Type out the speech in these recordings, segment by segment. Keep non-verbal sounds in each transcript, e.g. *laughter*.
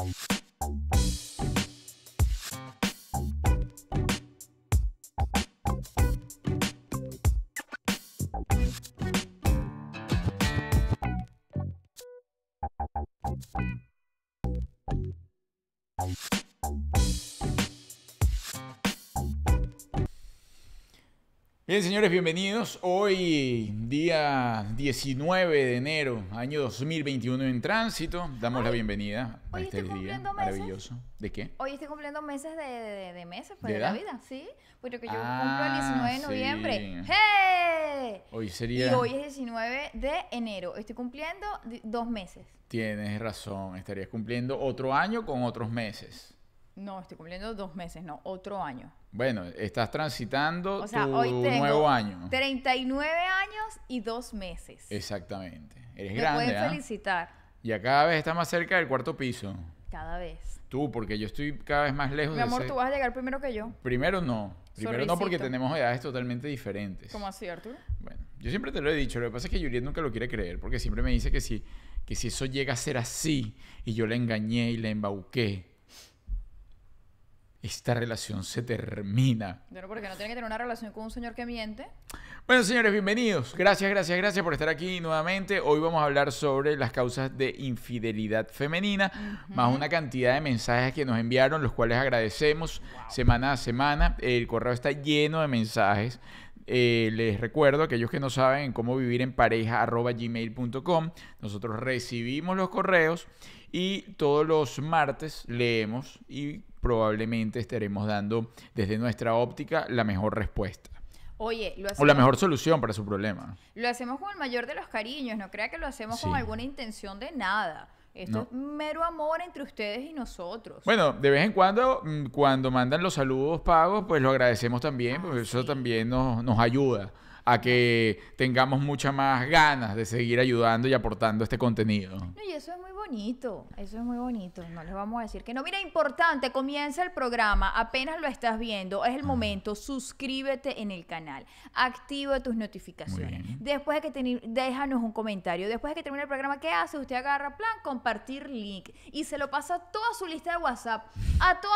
you Bien, señores, bienvenidos. Hoy, día 19 de enero, año 2021 en tránsito. Damos la bienvenida a este estoy día meses. maravilloso. ¿De qué? Hoy estoy cumpliendo meses de, meses, pues, ¿De, la vida, sí. Porque yo ah, cumplo el 19 de noviembre. ¡Hey! Hoy sería. Y hoy es 19 de enero. Estoy cumpliendo dos meses. Tienes razón, estarías cumpliendo otro año con otros meses. No, estoy cumpliendo dos meses, no, otro año. Bueno, estás transitando o sea, hoy tengo nuevo año. 39 años y dos meses. Exactamente. Eres grande. Pueden ¿ah? felicitar. Y cada vez estás más cerca del cuarto piso. Cada vez. Tú, porque yo estoy cada vez más lejos Mi amor, tú vas a llegar primero que yo. Primero no. Primero no, porque tenemos edades totalmente diferentes. ¿Cómo así, Arturo? Bueno, yo siempre te lo he dicho. Lo que pasa es que Yuri nunca lo quiere creer, porque siempre me dice que si, que si eso llega a ser así, y yo la engañé y la embauqué esta relación se termina. ¿Por porque no tiene que tener una relación con un señor que miente. Bueno, señores, bienvenidos. Gracias, gracias, gracias por estar aquí nuevamente. Hoy vamos a hablar sobre las causas de infidelidad femenina, más una cantidad de mensajes que nos enviaron, los cuales agradecemos semana a semana. El correo está lleno de mensajes. Eh, les recuerdo, aquellos que no saben cómo vivir en pareja, arroba gmail.com, nosotros recibimos los correos y todos los martes leemos y probablemente estaremos dando desde nuestra óptica la mejor respuesta. Oye, lo hacemos, o la mejor solución para su problema. Lo hacemos con el mayor de los cariños, no crea que lo hacemos con alguna intención de nada. Esto es mero amor entre ustedes y nosotros. Bueno, de vez en cuando, mm, cuando mandan los saludos pagos, pues lo agradecemos también, ah, porque eso también nos, ayuda a que tengamos muchas más ganas de seguir ayudando y aportando este contenido. y eso es muy eso es muy bonito. No les vamos a decir que no. Mira, importante, comienza el programa, apenas lo estás viendo, es el momento. Suscríbete en el canal, activa tus notificaciones. Después de que déjanos un comentario. Después de que termine el programa, ¿qué hace? Usted agarra plan, compartir link y se lo pasa a toda su lista de WhatsApp, a toda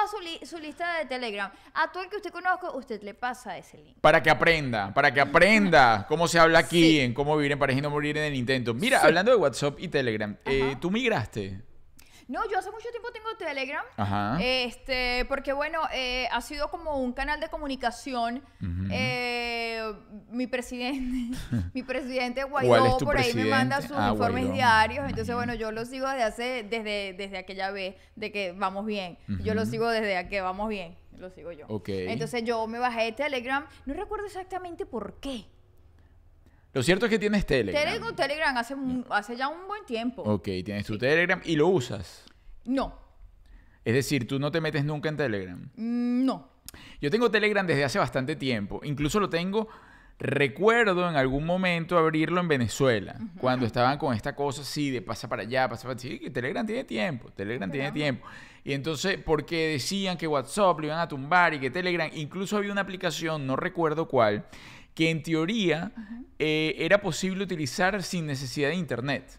su, lista de Telegram, a todo el que usted conozca, usted le pasa ese link. Para que aprenda, para que aprenda *laughs* cómo se habla aquí, en cómo vivir en pareja y no morir en el intento. Mira, hablando de WhatsApp y Telegram, eh, tú migras no, yo hace mucho tiempo tengo Telegram. Este, porque bueno, eh, ha sido como un canal de comunicación. Eh, mi presidente, *laughs* mi presidente Guaidó por ahí me manda sus ah, informes diarios. Entonces, bueno, yo lo sigo desde hace, desde, desde aquella vez de que vamos bien. Yo lo sigo desde que vamos bien. Lo sigo yo. Entonces yo me bajé de Telegram. No recuerdo exactamente por qué. Lo cierto es que tienes Telegram. Telegram hace, ya un buen tiempo. Ok, tienes tu Telegram y lo usas. No, Es decir, tú no te metes nunca en Telegram. Mm, no. Yo tengo Telegram desde hace bastante tiempo. Incluso lo tengo, recuerdo en algún momento abrirlo en Venezuela, cuando estaban con esta cosa así de pasa para allá, pasa para allá. Sí, que Telegram tiene tiempo, Telegram tiene tiempo. Y entonces, porque decían que WhatsApp lo iban a tumbar y que Telegram, incluso había una aplicación, no recuerdo cuál, que en teoría eh, era posible utilizar sin necesidad de internet.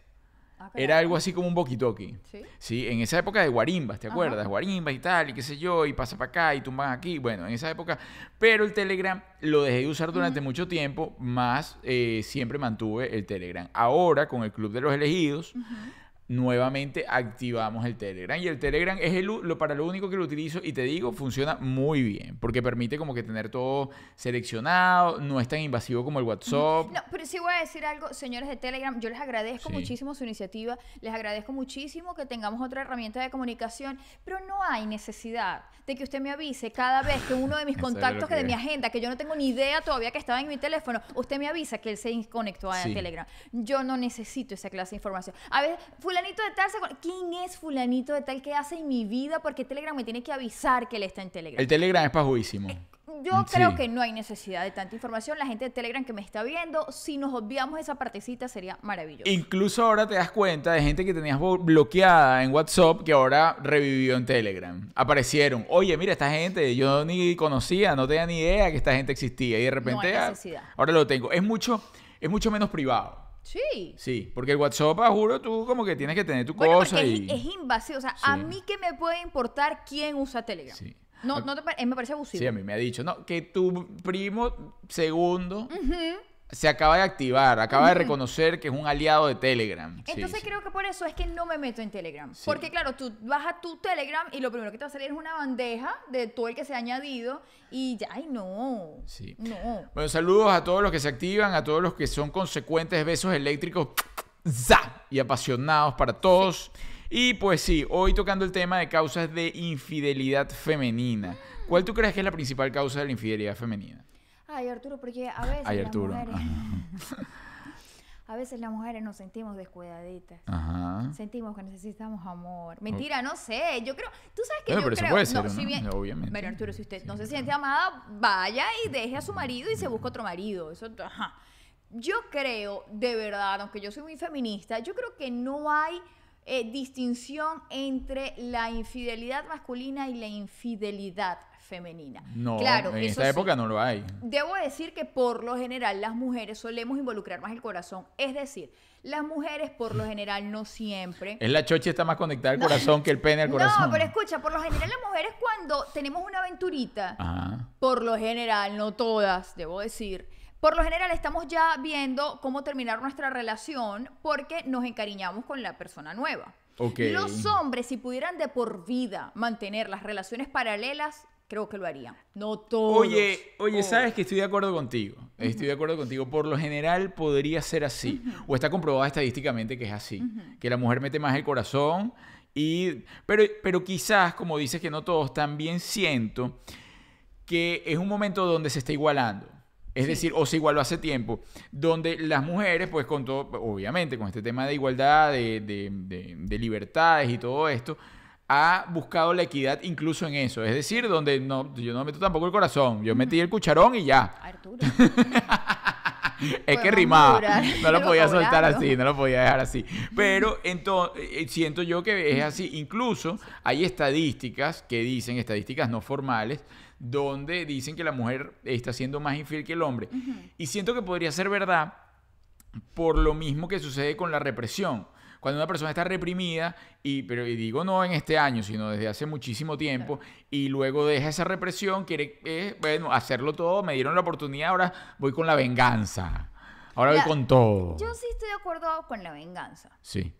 Ah, era algo así como un boquitoqui. ¿Sí? En esa época de guarimbas, ¿te acuerdas? Guarimbas y tal, y qué sé yo, y pasa para acá y tumban aquí. Bueno, en esa época. Pero el Telegram lo dejé de usar durante mucho tiempo, más eh, siempre mantuve el Telegram. Ahora, con el Club de los Elegidos, nuevamente activamos el Telegram. Y el Telegram es lo, para lo único que lo utilizo y te digo, funciona muy bien, porque permite como que tener todo seleccionado, no es tan invasivo como el WhatsApp. No, pero sí voy a decir algo, señores de Telegram, yo les agradezco muchísimo su iniciativa, les agradezco muchísimo que tengamos otra herramienta de comunicación, pero no hay necesidad de que usted me avise cada vez que uno de mis *laughs* contactos que de mi agenda, que yo no tengo ni idea todavía que estaba en mi teléfono, usted me avisa que él se desconectó a Telegram. Yo no necesito esa clase de información. A veces, de tal, ¿quién es fulanito de tal que hace en mi vida? Porque Telegram me tiene que avisar que él está en Telegram. El Telegram es pajuísimo. Eh, yo mm, creo que no hay necesidad de tanta información. La gente de Telegram que me está viendo, si nos obviamos esa partecita sería maravilloso. Incluso ahora te das cuenta de gente que tenías bloqueada en WhatsApp que ahora revivió en Telegram. Aparecieron. Oye, mira, esta gente yo ni conocía, no tenía ni idea que esta gente existía. Y de repente ah, ahora lo tengo. Es mucho, es mucho menos privado. Sí. Sí, porque el WhatsApp, juro, tú como que tienes que tener tu cosa. y... es, invasivo. O sea, a mí que me puede importar quién usa Telegram. Sí. No, no te, eh, me parece abusivo. Sí, a mí me ha dicho, no, que tu primo segundo. Se acaba de activar, acaba de reconocer que es un aliado de Telegram. Entonces creo que por eso es que no me meto en Telegram. Porque claro, tú vas a tu Telegram y lo primero que te va a salir es una bandeja de todo el que se ha añadido y ya, ay no. Sí. Bueno, saludos a todos los que se activan, a todos los que son consecuentes besos eléctricos y apasionados para todos. Y pues sí, hoy tocando el tema de causas de infidelidad femenina. ¿Cuál tú crees que es la principal causa de la infidelidad femenina? Ay, Arturo, porque a veces. Las mujeres, *laughs* a veces las mujeres nos sentimos descuidaditas. Sentimos que necesitamos amor. Mentira, no sé. Yo creo. Tú sabes que yo pero creo. no, si bien, obviamente. Pero Arturo, si usted no se siente amada, vaya y deje a su marido y se busque otro marido. Eso. Yo creo, de verdad, aunque yo soy muy feminista, yo creo que no hay. Eh, distinción entre la infidelidad masculina y la infidelidad femenina. No, claro, en esta época no lo hay. Debo decir que por lo general las mujeres solemos involucrar más el corazón. Es decir, las mujeres por lo general no siempre. Es la choche está más conectada al corazón que el pene al corazón. No, pero escucha, por lo general las mujeres cuando tenemos una aventurita, por lo general, no todas, debo decir. Por lo general estamos ya viendo cómo terminar nuestra relación porque nos encariñamos con la persona nueva. Okay. Los hombres, si pudieran de por vida mantener las relaciones paralelas, creo que lo haría No todos. Oye, oye, sabes que estoy de acuerdo contigo. Estoy de acuerdo contigo. Por lo general podría ser así. O está comprobada estadísticamente que es así. Que la mujer mete más el corazón. Y, pero, pero quizás, como dices que no todos, también siento que es un momento donde se está igualando. Es decir, o se igualó hace tiempo, donde las mujeres, pues con todo, obviamente, con este tema de igualdad, de libertades y todo esto, ha buscado la equidad incluso en eso. Es decir, donde no, yo no meto tampoco el corazón, yo metí el cucharón y ya. Arturo. *laughs* es que rimaba, *laughs* no lo *laughs* podía soltar así, no lo podía dejar así. Pero entonces eh, siento yo que es así. Incluso hay estadísticas que dicen, estadísticas no formales, donde dicen que la mujer está siendo más infiel que el hombre. Y siento que podría ser verdad por lo mismo que sucede con la represión cuando una persona está reprimida, y, pero digo no en este año, sino desde hace muchísimo tiempo, y luego deja esa represión, quiere, eh, bueno, hacerlo todo, me dieron la oportunidad, ahora voy con la venganza, ahora voy con todo. Yo sí estoy de acuerdo con la venganza. Sí.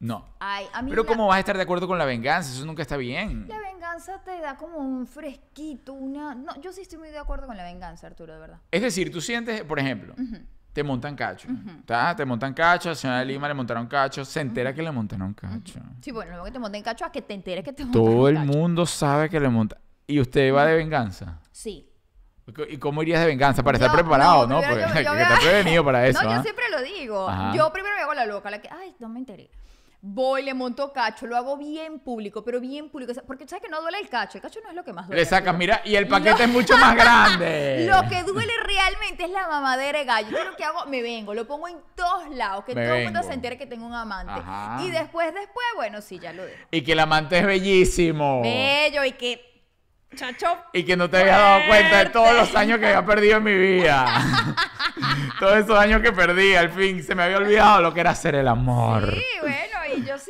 No. Pero ¿cómo vas a estar de acuerdo con la venganza? Eso nunca está bien. La venganza te da como un fresquito, una... No, yo sí estoy muy de acuerdo con la venganza, Arturo, de verdad. Es decir, tú sientes, por ejemplo, te montan cacho. Te montan cacho, a señora de Lima le montaron cacho, se entera que le montaron cacho. Sí, bueno, luego que te monten cacho a que te enteres que te cacho. Todo el mundo sabe que le montan. ¿Y usted va de venganza? Sí. ¿Y cómo irías de venganza? Para estar preparado, ¿no? Porque yo, *laughs* que, prevenido para *laughs* eso. No, yo ¿ah? siempre lo digo. Yo primero me hago la loca, la que, ay, no me enteré voy, le monto cacho, lo hago bien público, pero bien público. Porque sabes que no duele el cacho, el cacho no es lo que más duele. Le sacas, mira, y el paquete es mucho más *laughs* grande. lo que duele realmente es la mamadera de gallo. Yo lo que hago, me vengo, lo pongo en todos lados, que todo el mundo se entere que tengo un amante. Y después, después, bueno, sí, ya lo dejo. Y que el amante es bellísimo. Bello y que... Chacho, y que no te había dado cuenta de todos los años que había perdido en mi vida. *laughs* todos esos años que perdí, al fin se me había olvidado lo que era hacer el amor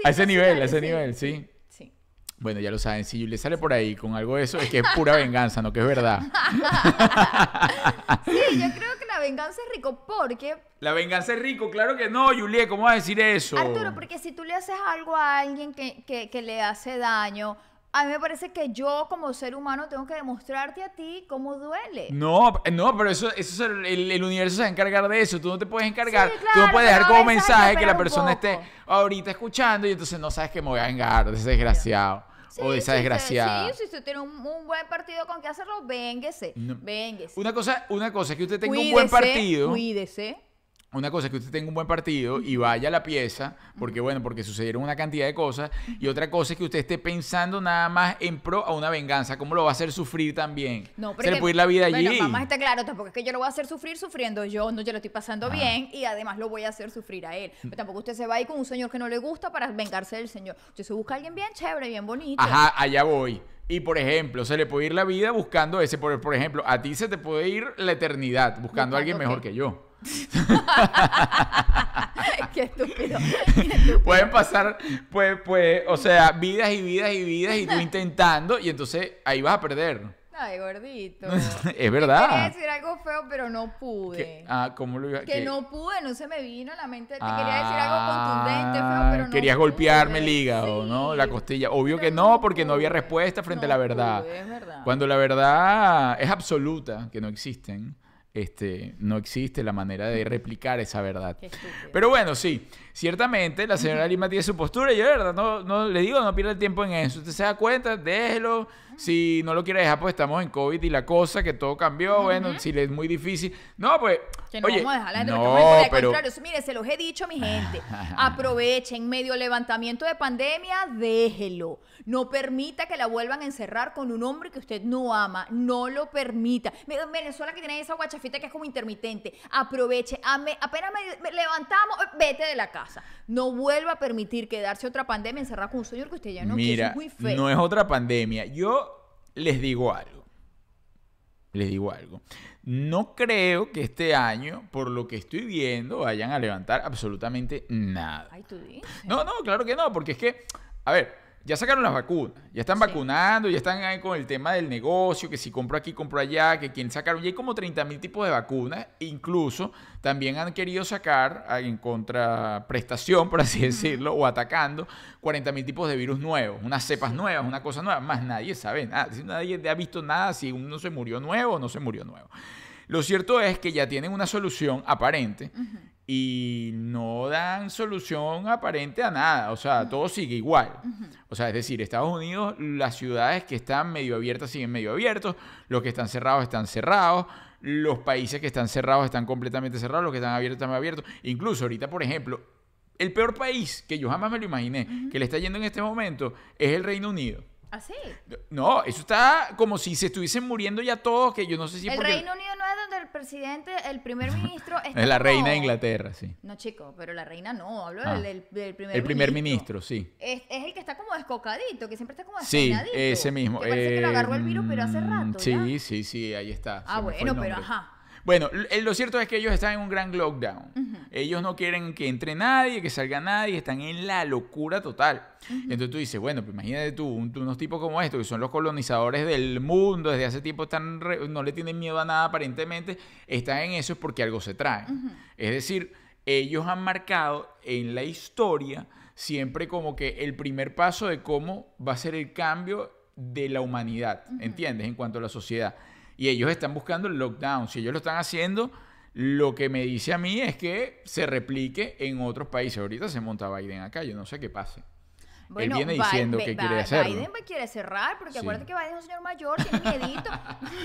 a ese nivel, a ese nivel, sí. sí. Bueno, ya lo saben, si le sale por ahí con algo de eso, es que es pura venganza, no que es verdad. *laughs* sí, yo creo que la venganza es rico porque... La venganza es rico, claro que no, Juliet, ¿cómo vas a decir eso? Arturo, porque si tú le haces algo a alguien que le hace daño, a mí me parece que yo como ser humano tengo que demostrarte a ti cómo duele. No, eh, no, pero eso, eso el, el universo se va a encargar de eso. Tú no te puedes encargar. tú no puedes dejar como mensaje que la persona esté ahorita escuchando y entonces no sabes que me voy a vengar de ese desgraciado. o de esa sí, desgraciada. Sí, si usted tiene un, buen partido con que hacerlo, vénguese. No. Una cosa, una cosa es que usted tenga un buen partido. Cuídese una cosa es que usted tenga un buen partido y vaya a la pieza, porque bueno, porque sucedieron una cantidad de cosas, y otra cosa es que usted esté pensando nada más en pro a una venganza, ¿cómo lo va a hacer sufrir también? No, pero se le puede ir la vida allí. no mamá está claro, tampoco es que yo lo voy a hacer sufrir sufriendo yo, no, yo lo estoy pasando bien y además lo voy a hacer sufrir a él. Mm. Pero tampoco usted se va ir con un señor que no le gusta para vengarse del señor. Usted se busca a alguien bien chévere, bien bonito. Ajá, allá voy. Y por ejemplo, se le puede ir la vida buscando ese, por, por ejemplo, a ti se te puede ir la eternidad buscando, a alguien mejor que yo. *laughs* Qué estúpido. Pueden pasar, pues, pues, o sea, vidas y vidas y vidas y tú *laughs* intentando y entonces ahí vas a perder. Ay, gordito. *laughs* es verdad. Quería decir algo feo, pero no pude. Ah, ¿cómo lo iba Que no pude, no se me vino a la mente. quería decir algo contundente, feo, ah, pero no Querías golpearme el hígado, ¿no? La costilla. Obvio que no, porque no había respuesta frente a la verdad. Cuando la verdad es absoluta, que no existen. Este, no existe la manera de replicar esa verdad. Pero bueno, sí, ciertamente la señora *laughs* Lima tiene su postura y yo, verdad, no, no le digo, no pierda el tiempo en eso. Usted se da cuenta, déjelo, si no lo quiere dejar, pues estamos en COVID y la cosa, que todo cambió, bueno, si le es muy difícil. No, pues. no vamos a no, pero... Mire, se los he dicho, mi gente. Aprovechen, medio levantamiento de pandemia, déjelo. No permita que la vuelvan a encerrar con un hombre que usted no ama. No lo permita. Venezuela que tiene esa guachafita que es como intermitente. Aproveche. apenas me levantamos, vete de la casa. No vuelva a permitir quedarse otra pandemia encerrada con un señor que usted ya no Mira, No es otra pandemia. Yo les digo algo. Les digo algo. No creo que este año, por lo que estoy viendo, vayan a levantar absolutamente nada. Ay, tú No, no, claro que no, porque es que, a ver, ya sacaron las vacunas, ya están vacunando, ya están con el tema del negocio, que si compro aquí, compro allá, que quién sacaron. Ya hay como 30 mil tipos de vacunas. Incluso también han querido sacar ah, en contraprestación, por así decirlo, o atacando 40 mil tipos de virus nuevos, unas cepas nuevas, una cosa nueva. Más nadie sabe nada, nadie ha visto nada si uno se murió nuevo o no se murió nuevo. Lo cierto es que ya tienen una solución aparente y no dan solución aparente a nada, o sea, todo sigue igual. O sea, es decir, Estados Unidos, las ciudades que están medio abiertas siguen medio abiertos, los que están cerrados están cerrados, los países que están cerrados están completamente cerrados, los que están abiertos están abiertos. Incluso ahorita, por ejemplo, el peor país que yo jamás me lo imaginé, que le está yendo en este momento, es el Reino Unido. ¿Ah, No, eso está como si se estuviesen muriendo ya todos, que yo no sé si... El Reino Unido no es donde el presidente, el primer *laughs* ministro... Está es la reina de Inglaterra, sí. No, chico, pero la reina no, hablo ah. del, del, primer el primer ministro. sí. Es, el que está como descocadito, que siempre está como descocadito. Sí, ese mismo. Que parece que lo agarró el eh, virus, pero hace mm, rato, Sí, sí, sí, ahí está. Ah, bueno, pero ajá. Bueno, eh, lo cierto es que ellos están en un gran lockdown. Ellos no quieren que entre nadie, que salga nadie, están en la locura total. Entonces tú dices, bueno, pues imagínate tú, unos tipos como estos, que son los colonizadores del mundo, desde hace tiempo están no le tienen miedo a nada aparentemente, están en eso porque algo se trae. Es decir, ellos han marcado en la historia siempre como que el primer paso de cómo va a ser el cambio de la humanidad, ¿entiendes? En cuanto a la sociedad y ellos están buscando el lockdown. Si ellos lo están haciendo, lo que me dice a mí es que se replique en otros países. Ahorita se monta Biden acá, yo no sé qué pase. Él viene diciendo que quiere hacer. Biden quiere cerrar, porque acuérdate que Biden es un señor mayor, tiene miedito.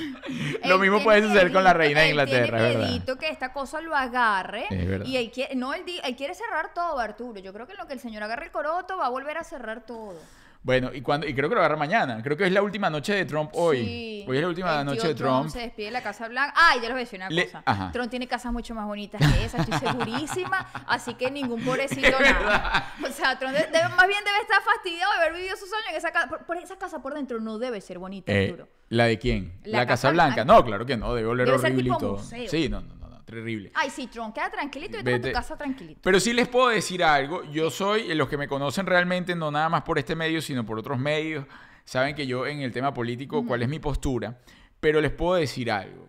*laughs* lo mismo puede suceder con la reina de Inglaterra, tiene miedito que esta cosa lo agarre. Y él quiere, no, él, quiere cerrar todo, Arturo. Yo creo que lo que el señor agarre el coroto va a volver a cerrar todo. Bueno, y, cuando, y creo que lo agarra mañana. Creo que es la última noche de Trump hoy. Hoy es la última noche de Trump. Trump. Se despide de la Casa Blanca. Ah, ya les voy a decir una cosa. Trump tiene casas mucho más bonitas que esa, estoy segurísima. así que ningún pobrecito *laughs* nada. O sea, Trump debe, más bien debe estar fastidiado de haber vivido sus años en esa casa. Por, esa casa por dentro no debe ser bonita, eh, ¿La de quién? La, Casa, Blanca. No, claro que no, debe oler debe horrible ser tipo Sí, no, no terrible. Ay, sí, Trump, queda tranquilito y a tu casa tranquilito. Pero sí les puedo decir algo. Yo soy, eh, los que me conocen realmente, no nada más por este medio, sino por otros medios, saben que yo en el tema político, cuál es mi postura. Pero les puedo decir algo.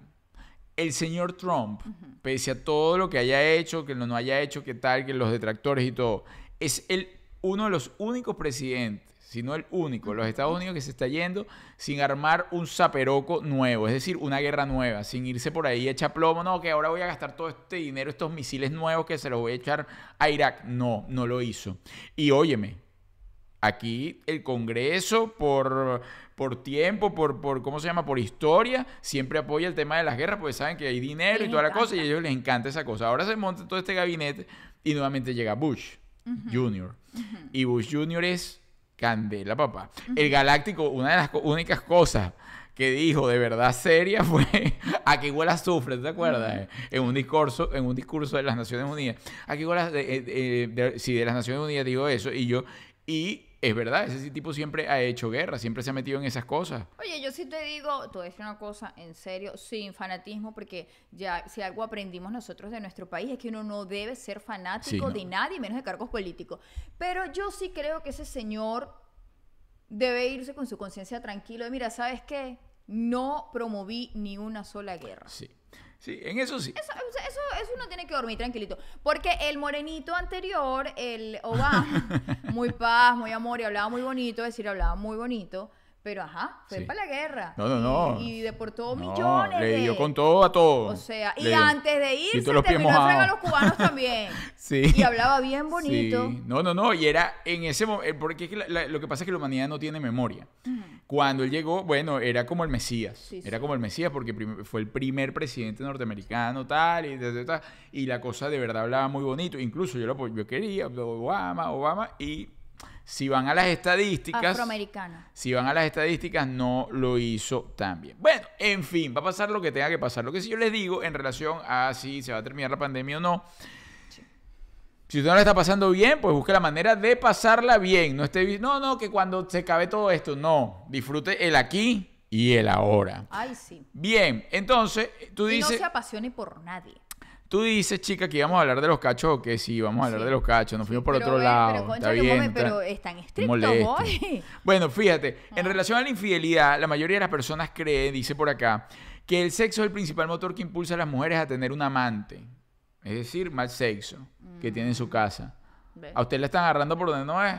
El señor Trump, pese a todo lo que haya hecho, que no, haya hecho, que tal, que los detractores y todo, es el, uno de los únicos presidentes sino el único, los Estados Unidos que se está yendo sin armar un zaperoco nuevo, es decir, una guerra nueva, sin irse por ahí echa plomo, no, que ahora voy a gastar todo este dinero, estos misiles nuevos que se los voy a echar a Irak. No, no lo hizo. Y óyeme, aquí el Congreso por, por tiempo, por, por, ¿cómo se llama? Por historia, siempre apoya el tema de las guerras, porque saben que hay dinero y toda la cosa, y a ellos les encanta esa cosa. Ahora se monta todo este gabinete y nuevamente llega Bush Jr. Y Bush Jr. es Candela, papá. El Galáctico, una de las únicas cosas que dijo de verdad seria *laughs* fue a que sufre, sufre, te acuerdas? En un discurso, en un discurso de las Naciones Unidas. A que iguala eh, eh, eh, de, de las Naciones Unidas digo eso y yo y es verdad, ese tipo siempre ha hecho guerra, siempre se ha metido en esas cosas. Oye, yo sí te digo, te voy a decir una cosa en serio, sin fanatismo, porque ya si algo aprendimos nosotros de nuestro país es que uno no debe ser fanático de nadie, menos de cargos políticos. Pero yo sí creo que ese señor debe irse con su conciencia tranquila. mira, ¿sabes qué? No promoví ni una sola guerra. Sí. Sí, en eso sí. Eso, eso, eso, uno tiene que dormir tranquilito. Porque el morenito anterior, el Obama, *laughs* muy paz, muy amor, y hablaba muy bonito, es decir, hablaba muy bonito. Pero ajá, fue para la guerra. No, no, no. Y, deportó millones. Le dio con todo a todo. O sea, y antes de irse terminó de a los cubanos también. *laughs* sí. Y hablaba bien bonito. No, no, no. Y era en ese momento. Eh, porque lo que pasa es que la humanidad no tiene memoria. Cuando él llegó, bueno, era como el Mesías. era como el Mesías porque fue el primer presidente norteamericano, tal y, tal, Y la cosa de verdad hablaba muy bonito. Incluso yo lo yo quería, Obama, Obama. Y si van a las estadísticas. Si van a las estadísticas, no lo hizo tan bien. Bueno, en fin, va a pasar lo que tenga que pasar. Lo que sí yo les digo en relación a si se va a terminar la pandemia o no. Si usted no la está pasando bien, pues busque la manera de pasarla bien. No esté no, no, que cuando se acabe todo esto, no. Disfrute el aquí y el ahora. Ay, sí. Bien, entonces tú dices. No se apasione por nadie. Tú dices, chica, que íbamos a hablar de los cachos o que sí, íbamos a hablar de los cachos, nos fuimos por otro lado. Pero, está bien, pero es tan estricto, *laughs* Bueno, fíjate, en ah. relación a la infidelidad, la mayoría de las personas creen, dice por acá, que el sexo es el principal motor que impulsa a las mujeres a tener un amante. Es decir, más sexo que mm. tiene en su casa. A usted la están agarrando por donde no es.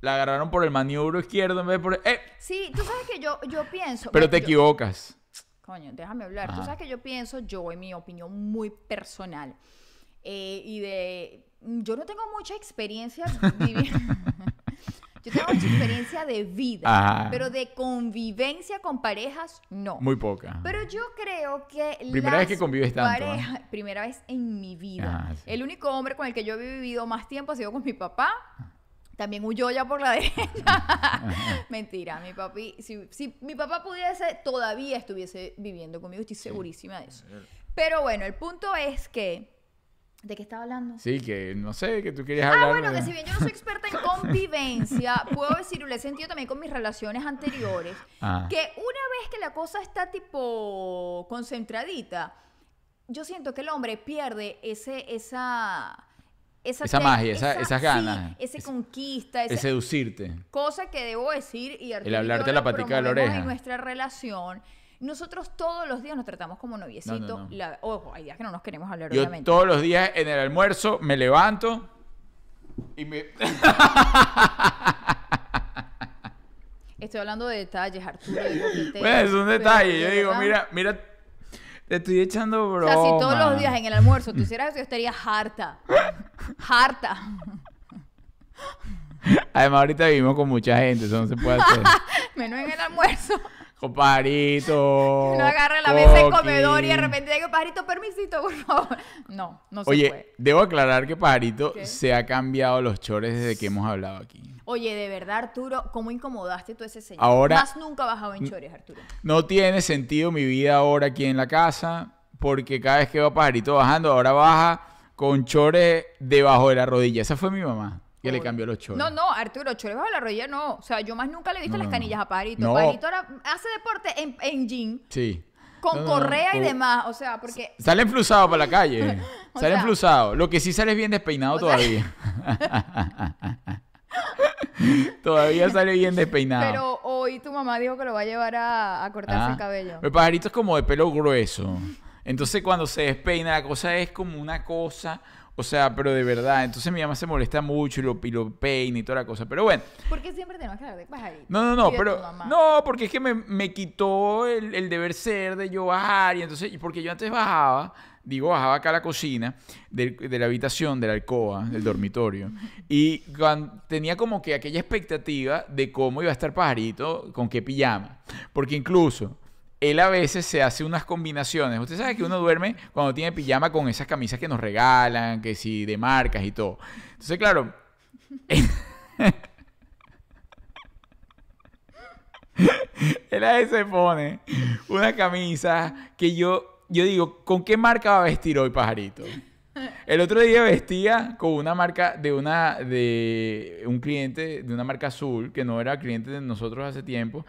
La agarraron por el maniobro izquierdo en vez de por ¡eh! Sí, tú sabes que yo, pienso... Pero te equivocas coño, déjame hablar. Tú sabes que yo pienso, yo en mi opinión muy personal, eh, y de, yo no tengo mucha experiencia *laughs* Yo tengo mucha experiencia de vida, pero de convivencia con parejas no. Muy poca. Pero yo creo que primera vez que convives tanto. Pareja, ¿eh? Primera vez en mi vida. El único hombre con el que yo he vivido más tiempo ha sido con mi papá también huyó ya por la *laughs* derecha. Mentira, mi papi, si, mi papá pudiese, todavía estuviese viviendo conmigo, estoy segurísima de eso. Pero bueno, el punto es que... ¿De qué estaba hablando? Sí, que no sé, que tú querías ah, hablar. Ah, bueno, que si bien yo no soy experta en convivencia, *laughs* puedo decir, lo he sentido también con mis relaciones anteriores, ah. que una vez que la cosa está tipo concentradita, yo siento que el hombre pierde ese, esa, esa, magia, esas ganas. Sí, ese conquista, ese, seducirte. Cosa que debo decir y El hablarte la patica de la oreja. En nuestra relación. Nosotros todos los días nos tratamos como noviecito. ojo, hay días que no nos queremos hablar, yo Todos los días en el almuerzo me levanto y me. *laughs* Estoy hablando de detalles, Arturo. *laughs* es un detalle. Yo digo, mira, mira te estoy echando broma. O si todos los días en el almuerzo tú hicieras eso, yo estaría harta. harta. Además, ahorita vivimos con mucha gente, eso no se puede hacer. *laughs* Menos en el almuerzo. ¡Pajarito! *laughs* No agarra la mesa del comedor y de repente digo, pajarito, permisito, por favor. *laughs* No, no se Oye, debo aclarar que pajarito se ha cambiado los chores desde que hemos hablado aquí. Oye, de verdad, Arturo, ¿cómo incomodaste tú ese señor? Ahora. Más nunca bajaba en chores, Arturo. No tiene sentido mi vida ahora aquí en la casa, porque cada vez que va pajarito bajando, ahora baja con chores debajo de la rodilla. Esa fue mi mamá. Que le cambió los chores. No, no, Arturo, chores bajo la rodilla no. O sea, yo más nunca le he visto las canillas a Parito. No. Parito ahora hace deporte en, en jean. Sí. Con correa y demás. O sea, porque. Sale enflusado para la calle. *laughs* sale enflusado. Lo que sí sale bien despeinado todavía. *laughs* Todavía sale bien despeinado. Pero hoy tu mamá dijo que lo va a llevar a, cortarse el ah. cabello. El pajarito es como de pelo grueso. Entonces cuando se despeina la cosa es como una cosa o sea, pero de verdad. Entonces mi mamá se molesta mucho y lo, y lo peina y toda la cosa. Pero bueno. ¿Por qué siempre tenemos que bajar. de No, no, no. pero, no, porque es que me, quitó el, deber ser de yo bajar. Y entonces, y porque yo antes bajaba, digo, bajaba acá a la cocina de, la habitación, de la alcoba, del dormitorio. y tenía como que aquella expectativa de cómo iba a estar pajarito, con qué pijama. Porque incluso él a veces se hace unas combinaciones. Usted sabe que uno duerme cuando tiene pijama con esas camisas que nos regalan, que sí, de marcas y todo. Entonces, claro. *laughs* él, a veces pone una camisa que yo, yo digo, ¿con qué marca va a vestir hoy, pajarito? El otro día vestía con una marca de una de un cliente de una marca azul que no era cliente de nosotros hace tiempo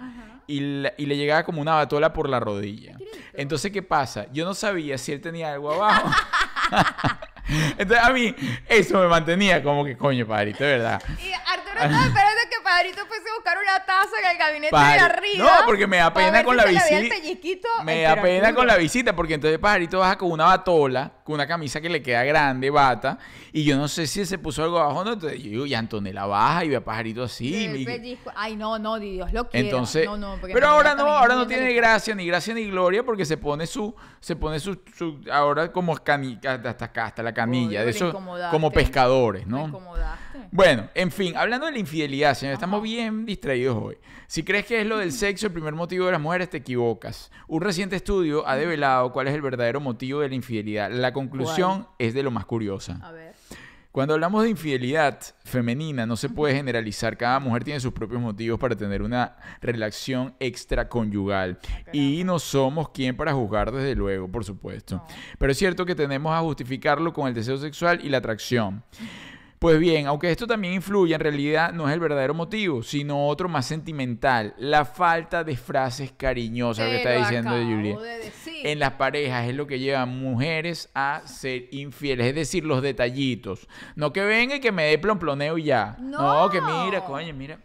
y, y, le llegaba como una batola por la rodilla. Entonces, ¿qué pasa? Yo no sabía si él tenía algo abajo. *laughs* Entonces, a mí eso me mantenía como que coño, padrito, de verdad. Y Arturo, no, espérate Pajarito fuese a buscar una taza en el gabinete de arriba. No, porque me da pena con la visita. Me da pena con la visita, porque entonces Pajarito baja con una batola, con una camisa que le queda grande, bata. Y yo no sé si se puso algo abajo, no. Entonces yo digo, y Antonella baja y ve a Pajarito así. Ay, no, no, Dios lo quiero. Entonces, pero ahora no, ahora no tiene gracia, ni gracia ni gloria, porque se pone su, se pone su, ahora como hasta acá, hasta la camilla. de eso, como pescadores, ¿no? Bueno, en fin, hablando de la infidelidad, señor estamos bien distraídos hoy. Si crees que es lo del sexo el primer motivo de las mujeres, te equivocas. Un reciente estudio ha develado cuál es el verdadero motivo de la infidelidad. La conclusión es de lo más curiosa. Cuando hablamos de infidelidad femenina, no se puede generalizar. Cada mujer tiene sus propios motivos para tener una relación extraconyugal. Y no somos quien para juzgar, desde luego, por supuesto. Pero es cierto que tenemos a justificarlo con el deseo sexual y la atracción. Pues bien, aunque esto también influye, en realidad no es el verdadero motivo, sino otro más sentimental, la falta de frases cariñosas lo que está diciendo Julia. en las parejas es lo que lleva a mujeres a ser infieles, es decir, los detallitos. No que venga y que me dé plomploneo y ya. No, que mira, coño, mira.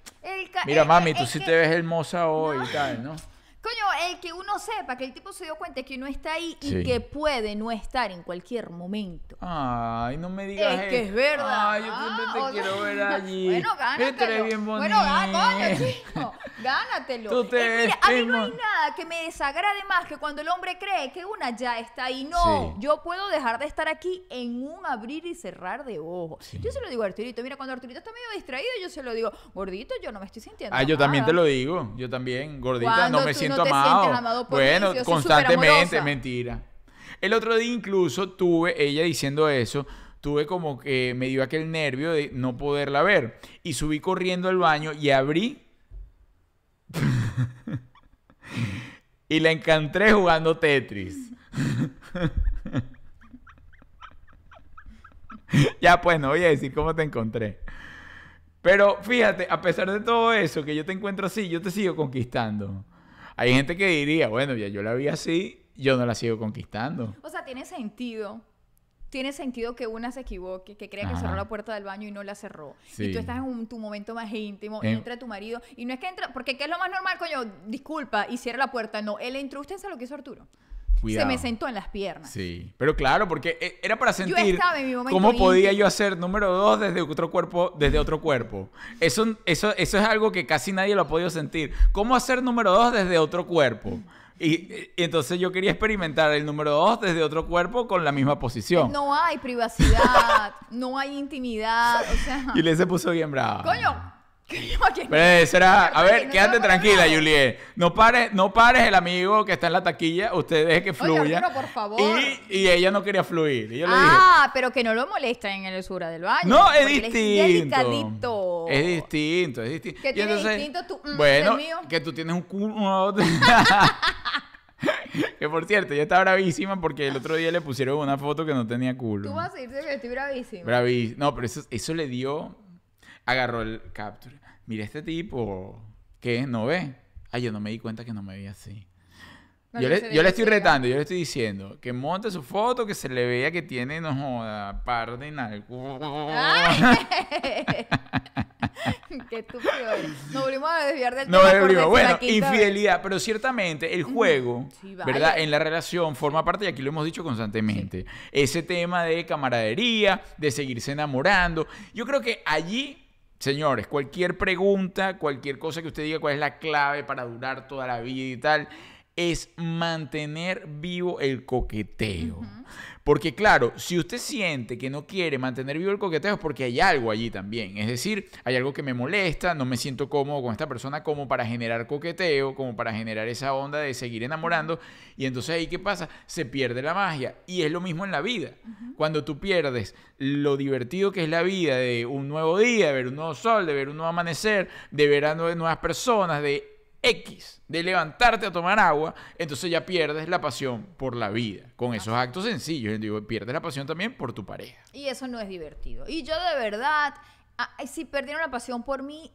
mira, mami, tú sí te ves hermosa hoy y tal, ¿no? Coño, el que uno sepa, que el tipo se dio cuenta que no está ahí y que puede no estar en cualquier momento. Ay, no me digas Es que es verdad. Ay, yo también te quiero ver *laughs* allí. Bueno, gánatelo. bueno, gánatelo, chico. Gánatelo. Tú eh, te a mí no hay nada que me desagrade más que cuando el hombre cree que una ya está ahí. No, yo puedo dejar de estar aquí en un abrir y cerrar de ojos. Yo se lo digo a Arturito. Mira, cuando Arturito está medio distraído, yo se lo digo, gordito, yo no me estoy sintiendo Ah, yo también te lo digo. Yo también, gordita, no me siento amado. bueno, constantemente, mentira. El otro día incluso tuve, ella diciendo eso, tuve como que me dio aquel nervio de no poderla ver. Y subí corriendo al baño y abrí. *laughs* y la encontré jugando Tetris. *laughs* ya pues, no voy a decir cómo te encontré. Pero fíjate, a pesar de todo eso, que yo te encuentro así, yo te sigo conquistando. Hay gente que diría, bueno, ya yo la vi así, yo no la sigo conquistando. O sea, tiene sentido. Tiene sentido que una se equivoque, que crea que cerró la puerta del baño y no la cerró. Y tú estás en tu momento más íntimo, entra tu marido. Y no es que entra, porque ¿qué es lo más normal, coño? Disculpa, y cierra la puerta. No, él entró. Usted lo que hizo Arturo. Se me sentó en las piernas. Sí, pero claro, porque eh, era para sentir cómo podía yo hacer número dos desde otro cuerpo, desde otro cuerpo. Eso, eso, eso es algo que casi nadie lo ha podido sentir. ¿Cómo hacer número dos desde otro cuerpo? Y, y, entonces yo quería experimentar el número dos desde otro cuerpo con la misma posición. No hay privacidad, *laughs* no hay intimidad, o sea... Y le se puso bien brava. Coño, *laughs* a ver, quédate tranquila, Juliet. No pares, no pares el amigo que está en la taquilla, usted deje que fluya. por favor. Y, ella no quería fluir. ah, pero que no lo molesten en el sur del baño. No, es distinto. Es distinto, es distinto. Que entonces, distinto mm, bueno, que tú tienes un culo. *laughs* que por cierto, ella está bravísima porque el otro día le pusieron una foto que no tenía culo. Tú vas a decirte que estoy bravísima. Bravísima. No, pero eso, eso le dio agarró el capture. Mira este tipo, ¿qué? ¿No ve? Ay, yo no me di cuenta que no me veía así. yo, le, yo le, estoy retando, yo le estoy diciendo que monte su foto, que se le vea que tiene, no joda, par en *laughs* Qué estúpido. Nos volvimos a desviar del tema. No, bueno, infidelidad, pero ciertamente el juego, ¿verdad? En la relación forma parte, y aquí lo hemos dicho constantemente, ese tema de camaradería, de seguirse enamorando. Yo creo que allí Señores, cualquier pregunta, cualquier cosa que usted diga, cuál es la clave para durar toda la vida y tal, es mantener vivo el coqueteo. Porque claro, si usted siente que no quiere mantener vivo el coqueteo es porque hay algo allí también. Es decir, hay algo que me molesta, no me siento cómodo con esta persona como para generar coqueteo, como para generar esa onda de seguir enamorando. Y entonces ahí qué pasa? Se pierde la magia. Y es lo mismo en la vida. Cuando tú pierdes lo divertido que es la vida de un nuevo día, de ver un nuevo sol, de ver un nuevo amanecer, de ver a nuevas personas, de de levantarte a tomar agua, entonces ya pierdes la pasión por la vida. Con esos actos sencillos, digo, pierdes la pasión también por tu pareja. Y eso no es divertido. Y yo de verdad, si perdieron la pasión por mí,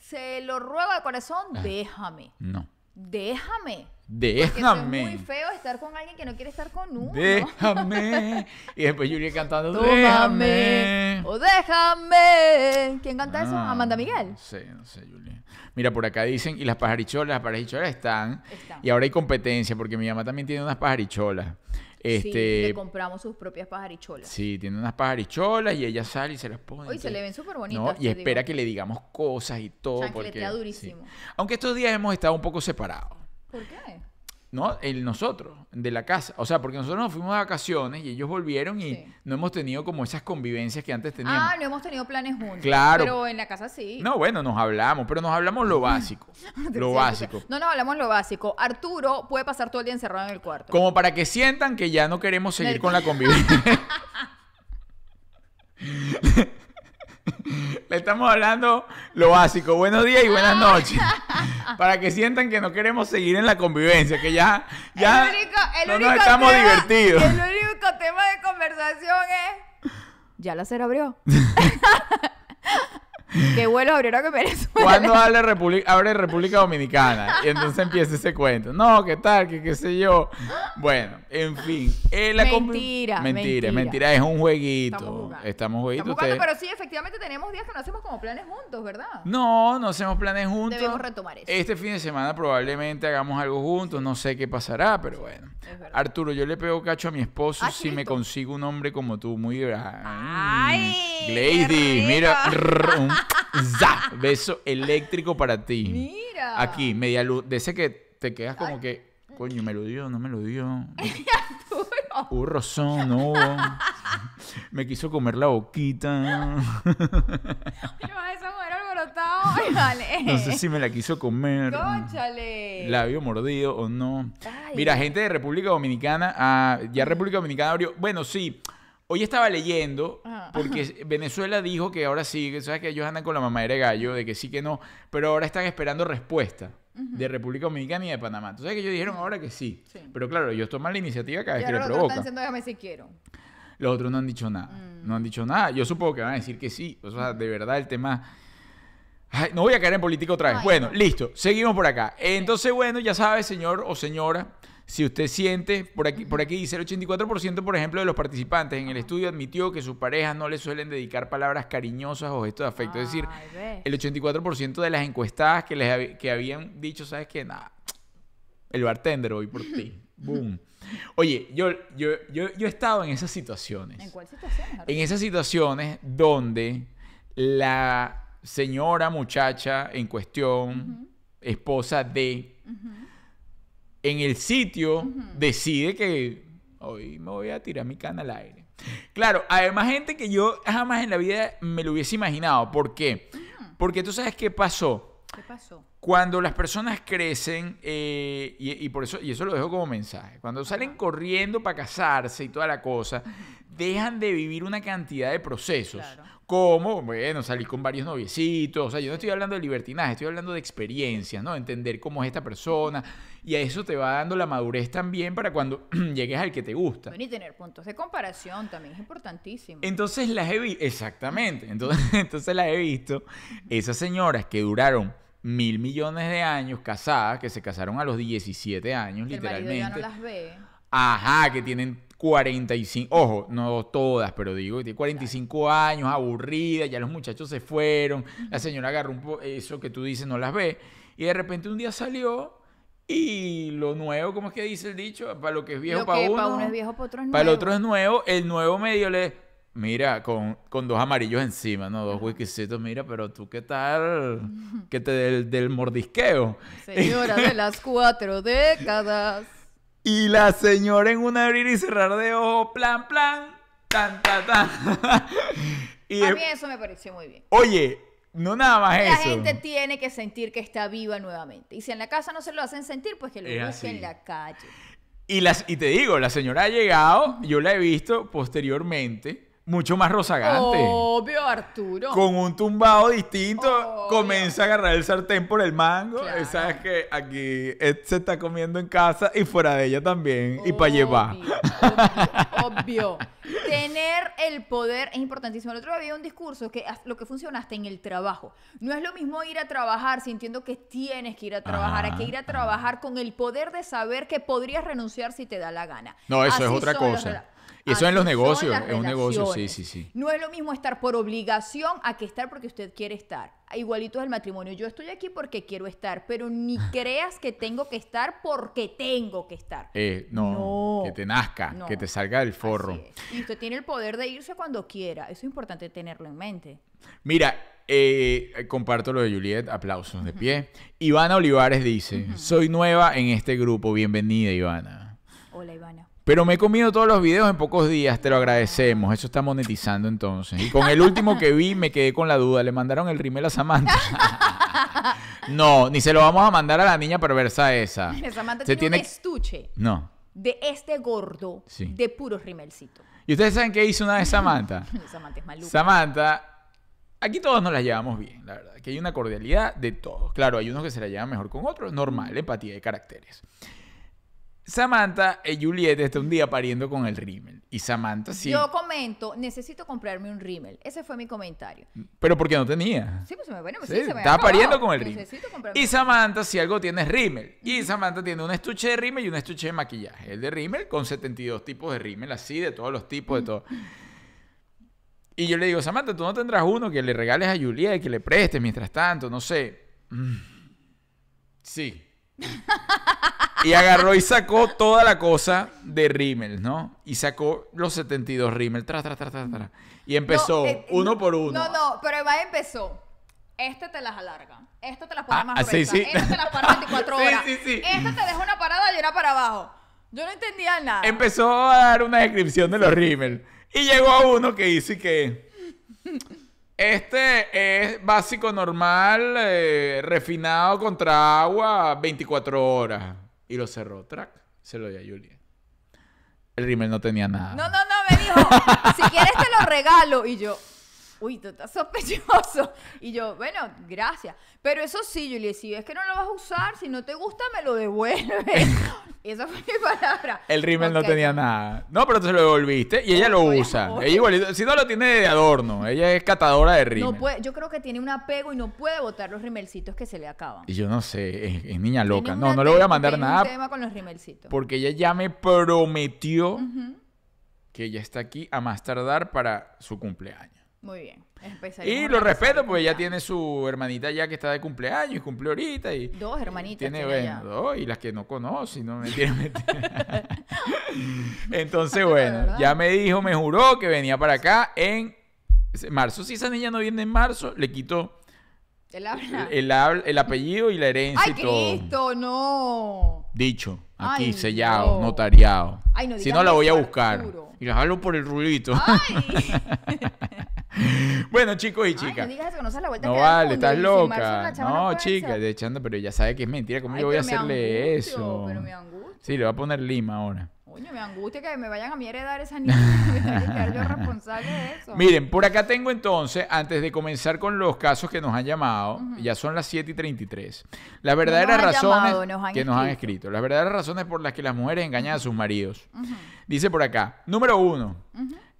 se lo ruego de corazón, ah. déjame. No. Déjame. Déjame. Es muy feo estar con alguien que no quiere estar con uno. Déjame. y después Yuri cantando, déjame déjame. ¿Quién canta eso? Ah, Amanda Miguel. Sí, no sé, Julia. Mira, por acá dicen, y las pajaricholas, las pajaricholas están, Y ahora hay competencia, porque mi mamá también tiene unas pajaricholas. Este, sí, le compramos sus propias pajaricholas. Sí, tiene unas pajaricholas y ella sale y se las pone. Uy, se le ven súper bonitas. Y espera que le digamos cosas y todo. Aunque estos días hemos estado un poco separados. ¿Por qué? ¿no? El nosotros, de la casa. O sea, porque nosotros nos fuimos de vacaciones y ellos volvieron y no hemos tenido como esas convivencias que antes ah, teníamos. Ah, no hemos tenido planes juntos. Claro. Pero en la casa sí. No, bueno, nos hablamos, pero nos hablamos lo básico. *laughs* lo básico. No nos hablamos lo básico. Arturo puede pasar todo el día encerrado en el cuarto. Como para que sientan que ya no queremos seguir con la convivencia. *laughs* *laughs* *laughs* Le estamos hablando lo básico. Buenos días y buenas ah. noches. *laughs* Para que sientan que no queremos seguir en la convivencia, que ya, ya no nos estamos divertidos. El único tema de conversación es. Ya la cera abrió. *laughs* ¿Qué vuelo abriera que Venezuela? ¿Cuándo abre República, República Dominicana? Y entonces empieza ese cuento. No, ¿qué tal? ¿Qué, sé yo? Bueno, en fin. Eh, mentira, mentira, mentira, Es un jueguito. Estamos jugando. Estamos, pero sí, efectivamente tenemos días que no hacemos como planes juntos, ¿verdad? No, no hacemos planes juntos. Debemos retomar eso. Este fin de semana probablemente hagamos algo juntos. No sé qué pasará, pero bueno. Arturo, yo le pego cacho a mi esposo si me consigo un hombre como tú. Muy... Ay, Lady mira. Beso eléctrico para ti. Mira. Aquí, media luz. De ese que te quedas como que, coño, me lo dio, no me lo dio. Un *laughs* rosón, no. me quiso comer la boquita. *laughs* No sé si me la quiso comer. ¡Cóchale! Labio mordido o no. Mira, gente de República Dominicana, ah, ya República Dominicana abrió. Bueno, sí, Hoy estaba leyendo, ah. porque *laughs* Venezuela dijo que ahora sí, que sabes que ellos andan con la mamadera de gallo, de que sí que no, pero ahora están esperando respuesta de República Dominicana y de Panamá. Entonces que ellos dijeron ahora que sí. Pero claro, ellos toman la iniciativa cada vez que le provoca. Los otros están si quiero. Los otros no han dicho nada. Mm. No han dicho nada. Yo supongo que van a decir que sí. O sea, de verdad el tema... no voy a caer en política otra vez. bueno, listo. Seguimos por acá. Entonces, bueno, ya sabes, señor o señora si usted siente, por aquí, por aquí dice, el 84% por ejemplo de los participantes en el estudio admitió que sus parejas no le suelen dedicar palabras cariñosas o gestos de afecto. es decir, el 84% de las encuestadas que, les que habían dicho, ¿sabes qué? Nada, el bartender hoy por ti. *laughs* Boom. Oye, yo, yo, he estado en esas situaciones. ¿En cuál situación? En esas situaciones donde la señora, muchacha en cuestión, esposa de en el sitio decide que hoy me voy a tirar mi cana al aire. Claro, además gente que yo jamás en la vida me lo hubiese imaginado. ¿Por qué? Mm. Porque tú sabes qué pasó. ¿Qué pasó? Cuando las personas crecen, eh, y, por eso, y eso lo dejo como mensaje, cuando salen corriendo para casarse y toda la cosa, dejan de vivir una cantidad de procesos. Como, bueno, salir con varios noviecitos. O sea, yo no estoy hablando de libertinaje, estoy hablando de experiencias, ¿no? Entender cómo es esta persona. Y a eso te va dando la madurez también para cuando *clears throat* llegues al que te gusta. y tener puntos de comparación también es importantísimo. Entonces las he visto, exactamente. Entonces, *laughs* entonces las he visto, esas señoras que duraron mil millones de años casadas, que se casaron a los 17 años, literalmente. las ve. Ajá, que tienen 45, ojo, no todas, pero digo, tiene 45 años, aburrida, ya los muchachos se fueron, la señora agarró un eso que tú dices, no las ve, y de repente un día salió y lo nuevo, ¿cómo es que dice el dicho? Para lo que es viejo, para uno. Para uno es viejo, para otro es nuevo. Para el otro es nuevo, el nuevo medio le, Mira, con, dos amarillos encima, ¿no? Dos whiskycitos, mira, pero tú qué tal *laughs* que te del, del mordisqueo. Señora de las cuatro décadas. Y la señora en un abrir y cerrar de ojo, plan, plan, tan, tan, tan. *laughs* a mí eso me pareció muy bien. Oye, no nada más eso. La gente tiene que sentir que está viva nuevamente. Y si en la casa no se lo hacen sentir, pues que lo busquen en la calle. Y, las, y te digo, la señora ha llegado, yo la he visto posteriormente mucho más rozagante. Obvio, Arturo. Con un tumbado distinto, comienza a agarrar el sartén por el mango. Sabes que aquí se está comiendo en casa y fuera de ella también, y para llevar. Obvio, *laughs* Tener el poder es importantísimo. El otro día había un discurso que lo que funcionaste en el trabajo. No es lo mismo ir a trabajar sintiendo que tienes que ir a trabajar, hay que ir a ah. trabajar con el poder de saber que podrías renunciar si te da la gana. No, eso es otra cosa. Y eso en los negocios, es un negocio, sí, sí, sí. No es lo mismo estar por obligación a que estar porque usted quiere estar. Igualito es el matrimonio. Yo estoy aquí porque quiero estar, pero ni *laughs* creas que tengo que estar porque tengo que estar. Eh, no, que te nazca, que te salga del forro. Y usted tiene el poder de irse cuando quiera. Eso es importante tenerlo en mente. Mira, eh, comparto lo de Juliet, aplausos de pie. Ivana Olivares dice, soy nueva en este grupo, bienvenida Ivana. Hola Ivana. Pero me he comido todos los videos en pocos días, te lo agradecemos. Eso está monetizando entonces. Y con el último que vi me quedé con la duda. Le mandaron el rimel a Samantha. *laughs* no, ni se lo vamos a mandar a la niña perversa esa. *laughs* Samantha se tiene, un estuche. No. De este gordo de puros rimelcito. ¿Y ustedes saben qué hizo una de Samantha? *laughs* Samantha es maluca. Samantha Aquí todos nos la llevamos bien, la verdad. Aquí hay una cordialidad de todos. Claro, hay unos que se la llevan mejor con otros, normal, empatía de caracteres. Samantha y Juliette Están un día pariendo con el rímel. Y Samantha sí. Yo comento, necesito comprarme un rímel. Ese fue mi comentario. Pero porque no tenía. Sí, pues bueno, sí, se me Estaba pariendo con el rímel. Y Samantha, si algo tiene rímel. Y Samantha tiene un estuche de rímel y un estuche de maquillaje. El de rímel con 72 tipos de rímel, así, de todos los tipos, de todo. Y yo le digo, Samantha, tú no tendrás uno que le regales a Y que le prestes mientras tanto, no sé. Mm. Sí. *laughs* Y agarró y sacó toda la cosa de Rimmel, ¿no? Y sacó los 72 Rimmel, Y empezó eh, uno por uno. No, no, pero Eva empezó. Este te las alarga. Este te las pone ah, más ah, Este te las para *laughs* 24 horas. Este te deja una parada y una para abajo. Yo no entendía nada. Empezó a dar una descripción de los Rimmel. Y llegó a uno que dice que. Este es básico normal, eh, refinado contra agua 24 horas y lo cerró. Track. Se lo dio a Julia. El rimel no tenía nada. No, no, no, me dijo, si quieres te lo regalo. Y yo, uy, tú estás sospechoso. *laughs* Y yo, bueno, gracias. Pero eso sí, le si es que no lo vas a usar, si no te gusta, me lo devuelves. *laughs* Esa fue mi palabra. El rimel no tenía nada. No, pero tú se lo devolviste y ella lo usa. si no lo tiene de adorno, ella es catadora de rímel. yo creo que tiene un apego y no puede botar los rimelcitos que se le acaban. Y yo no sé, es, niña loca. No, no le voy a mandar nada. tema con los Porque ella ya me prometió que ella está aquí a más tardar para su cumpleaños. Muy bien. Y lo respeto porque ya tiene su hermanita ya que está de cumpleaños y cumple ahorita. Y dos hermanitas. Tiene, y las que no conoce, no me entiendes. *laughs* Entonces, bueno, ya me dijo, me juró que venía para acá en marzo. Si esa niña no viene en marzo, le quito el, apellido y la herencia y todo. no! Dicho, aquí, sellado, notariado. si no, la voy a buscar. Y la jalo por el rulito. Ay. *laughs* *laughs* bueno, chicos y chicas. No vale, estás loca. No, chicas, de echando, pero ya sabe que es mentira. ¿Cómo yo voy a hacerle eso? Pero me angustia. Sí, le voy a poner lima ahora. Coño, me angustia que me vayan a mi heredar esa niña. *laughs* yo responsable de eso. Miren, por acá tengo entonces, antes de comenzar con los casos que nos han llamado, ya son las 7 y 33. Las verdaderas razones que nos han escrito. Las verdaderas razones por las que las mujeres engañan a sus maridos. Dice por acá, número uno.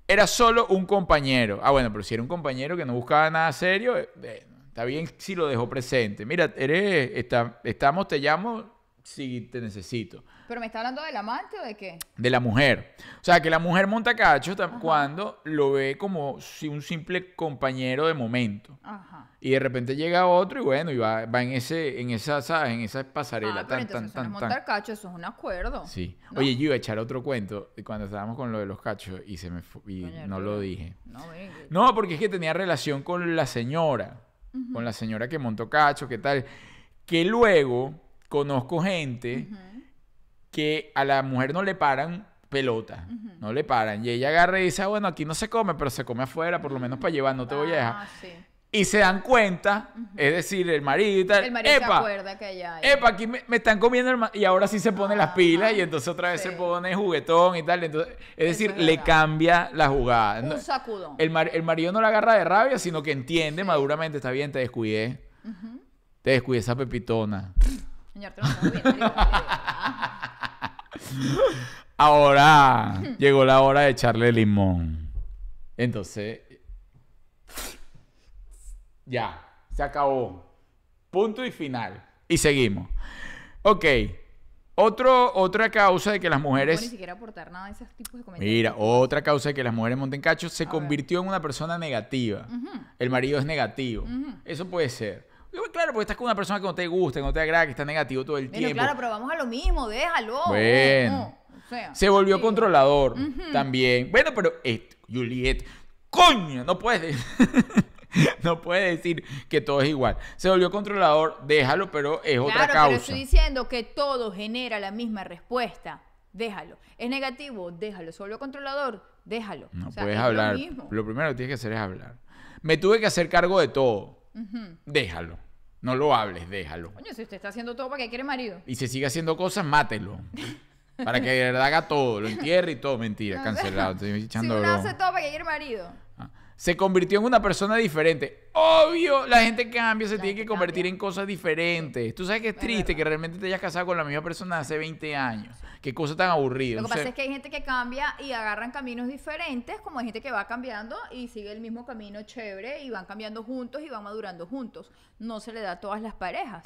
Era solo un compañero. Ah, bueno, pero si era un compañero que no buscaba nada serio, eh, está bien si lo dejó presente. Mira, eres, está, estamos, te llamo, sí te necesito. Pero me está hablando del amante o de qué? De la mujer. O sea, que la mujer monta Cacho cuando lo ve como un simple compañero de momento. Ajá. Y de repente llega otro y bueno, y va, en ese en esa, en esa pasarela ah, tan tan. montar cacho, eso es un acuerdo. Sí. Oye, yo iba a echar otro cuento cuando estábamos con lo de los cachos y se me y no lo dije. No, porque es que tenía relación con la señora, con la señora que montó cacho, qué tal, que luego conozco gente que a la mujer no le paran pelota, no le paran. Y ella agarra y dice, bueno, aquí no se come, pero se come afuera, por lo menos para llevar, no te voy a dejar. Ah, y se dan cuenta, es decir, el marido y tal. El marido se acuerda que allá hay... Epa, aquí me, están comiendo el Y ahora sí se pone las pilas y ah, entonces otra vez se pone juguetón y tal. es decir, le cambia la jugada. Un sacudón. El, marido no la agarra de rabia, sino que entiende maduramente, está bien, te descuidé. Te descuidé esa pepitona. Eh, *laughs* Ahora llegó la hora de echarle limón. Entonces, ya, se acabó. Punto y final. Y seguimos. Ok. otra causa de que las mujeres. ni siquiera aportar nada esos de comentarios. Mira, otra causa de que las mujeres monten cacho se convirtió en una persona negativa. El marido es negativo. Eso puede ser. Claro, porque estás con una persona que no te gusta, que no te agrada, que está negativo todo el tiempo. Claro, pero vamos a lo mismo, déjalo. Bueno. se volvió controlador también. Bueno, pero eh, Juliet, coño, no puedes. *laughs* no puedes decir que todo es igual. Se volvió controlador, déjalo, pero es otra causa. Pero estoy diciendo que todo genera la misma respuesta. Déjalo. Es negativo, déjalo. Se volvió controlador, déjalo. No puedes hablar. Lo, primero que tienes que hacer es hablar. Me tuve que hacer cargo de todo. Déjalo. No lo hables, déjalo. Coño, si usted está haciendo todo para que quiere marido. Y si sigue haciendo cosas, mátelo. Para que de verdad haga todo, lo entierre y todo. Mentira, cancelado. Estoy echando hace todo para que marido. Ah, se convirtió en una persona diferente. Obvio, la gente cambia, se tiene que convertir en cosas diferentes. Tú sabes que es, triste que realmente te hayas casado con la misma persona hace 20 años. Qué cosa tan aburrida. Lo que pasa es que hay gente que cambia y agarran caminos diferentes, como hay gente que va cambiando y sigue el mismo camino chévere y van cambiando juntos y van madurando juntos. No se le da a todas las parejas.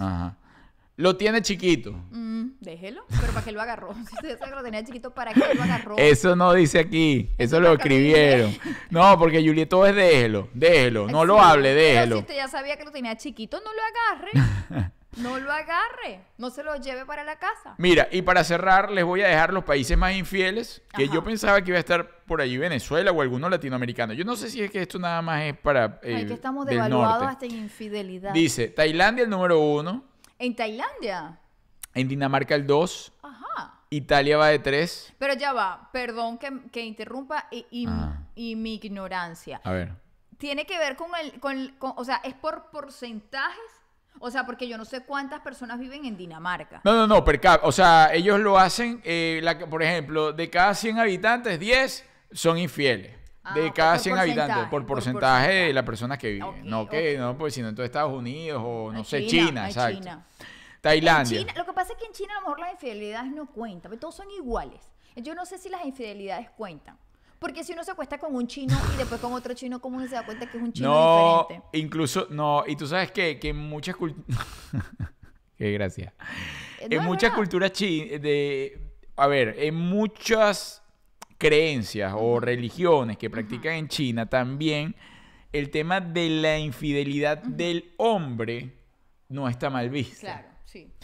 Lo tiene chiquito. Mm, déjelo, pero ¿para qué lo agarró? *laughs* Si lo tenía chiquito, ¿para qué lo agarró? Eso no dice aquí, eso lo escribieron. No, porque Julieto es déjelo, déjelo, no lo hable, déjelo. si usted ya sabía que lo tenía chiquito, no lo agarre. *laughs* No lo agarre, no se lo lleve para la casa. Mira, y para cerrar, les voy a dejar los países más infieles, que yo pensaba que iba a estar por allí Venezuela o alguno latinoamericano. Yo no sé si es que esto nada más es para... Eh, que estamos devaluados hasta en infidelidad. Dice, Tailandia el número uno. ¿En Tailandia? En Dinamarca el dos. Ajá. Italia va de tres. Pero ya va, perdón que, interrumpa ah. y, mi ignorancia. A ver. Tiene que ver con el, con, o sea, es por porcentajes o sea, porque yo no sé cuántas personas viven en Dinamarca. No, no, no, per O sea, ellos lo hacen, eh, por ejemplo, de cada 100 habitantes, 10 son infieles. Ah, de cada 100 habitantes, por porcentaje, de las personas que viven. no, que no, pues sino en Estados Unidos o no sé, China, exacto. China. Tailandia. China, lo que pasa es que en China a lo mejor las infidelidades no cuentan, pero pues, todos son iguales. Yo no sé si las infidelidades cuentan. Porque si uno se acuesta con un chino y después con otro chino, ¿cómo se da cuenta que es un chino no, Incluso, no, y tú sabes que en muchas culturas. *laughs* qué gracia. Eh, en muchas culturas chinas, de. A ver, en muchas creencias o religiones que practican en China también el tema de la infidelidad del hombre no está mal visto. Claro.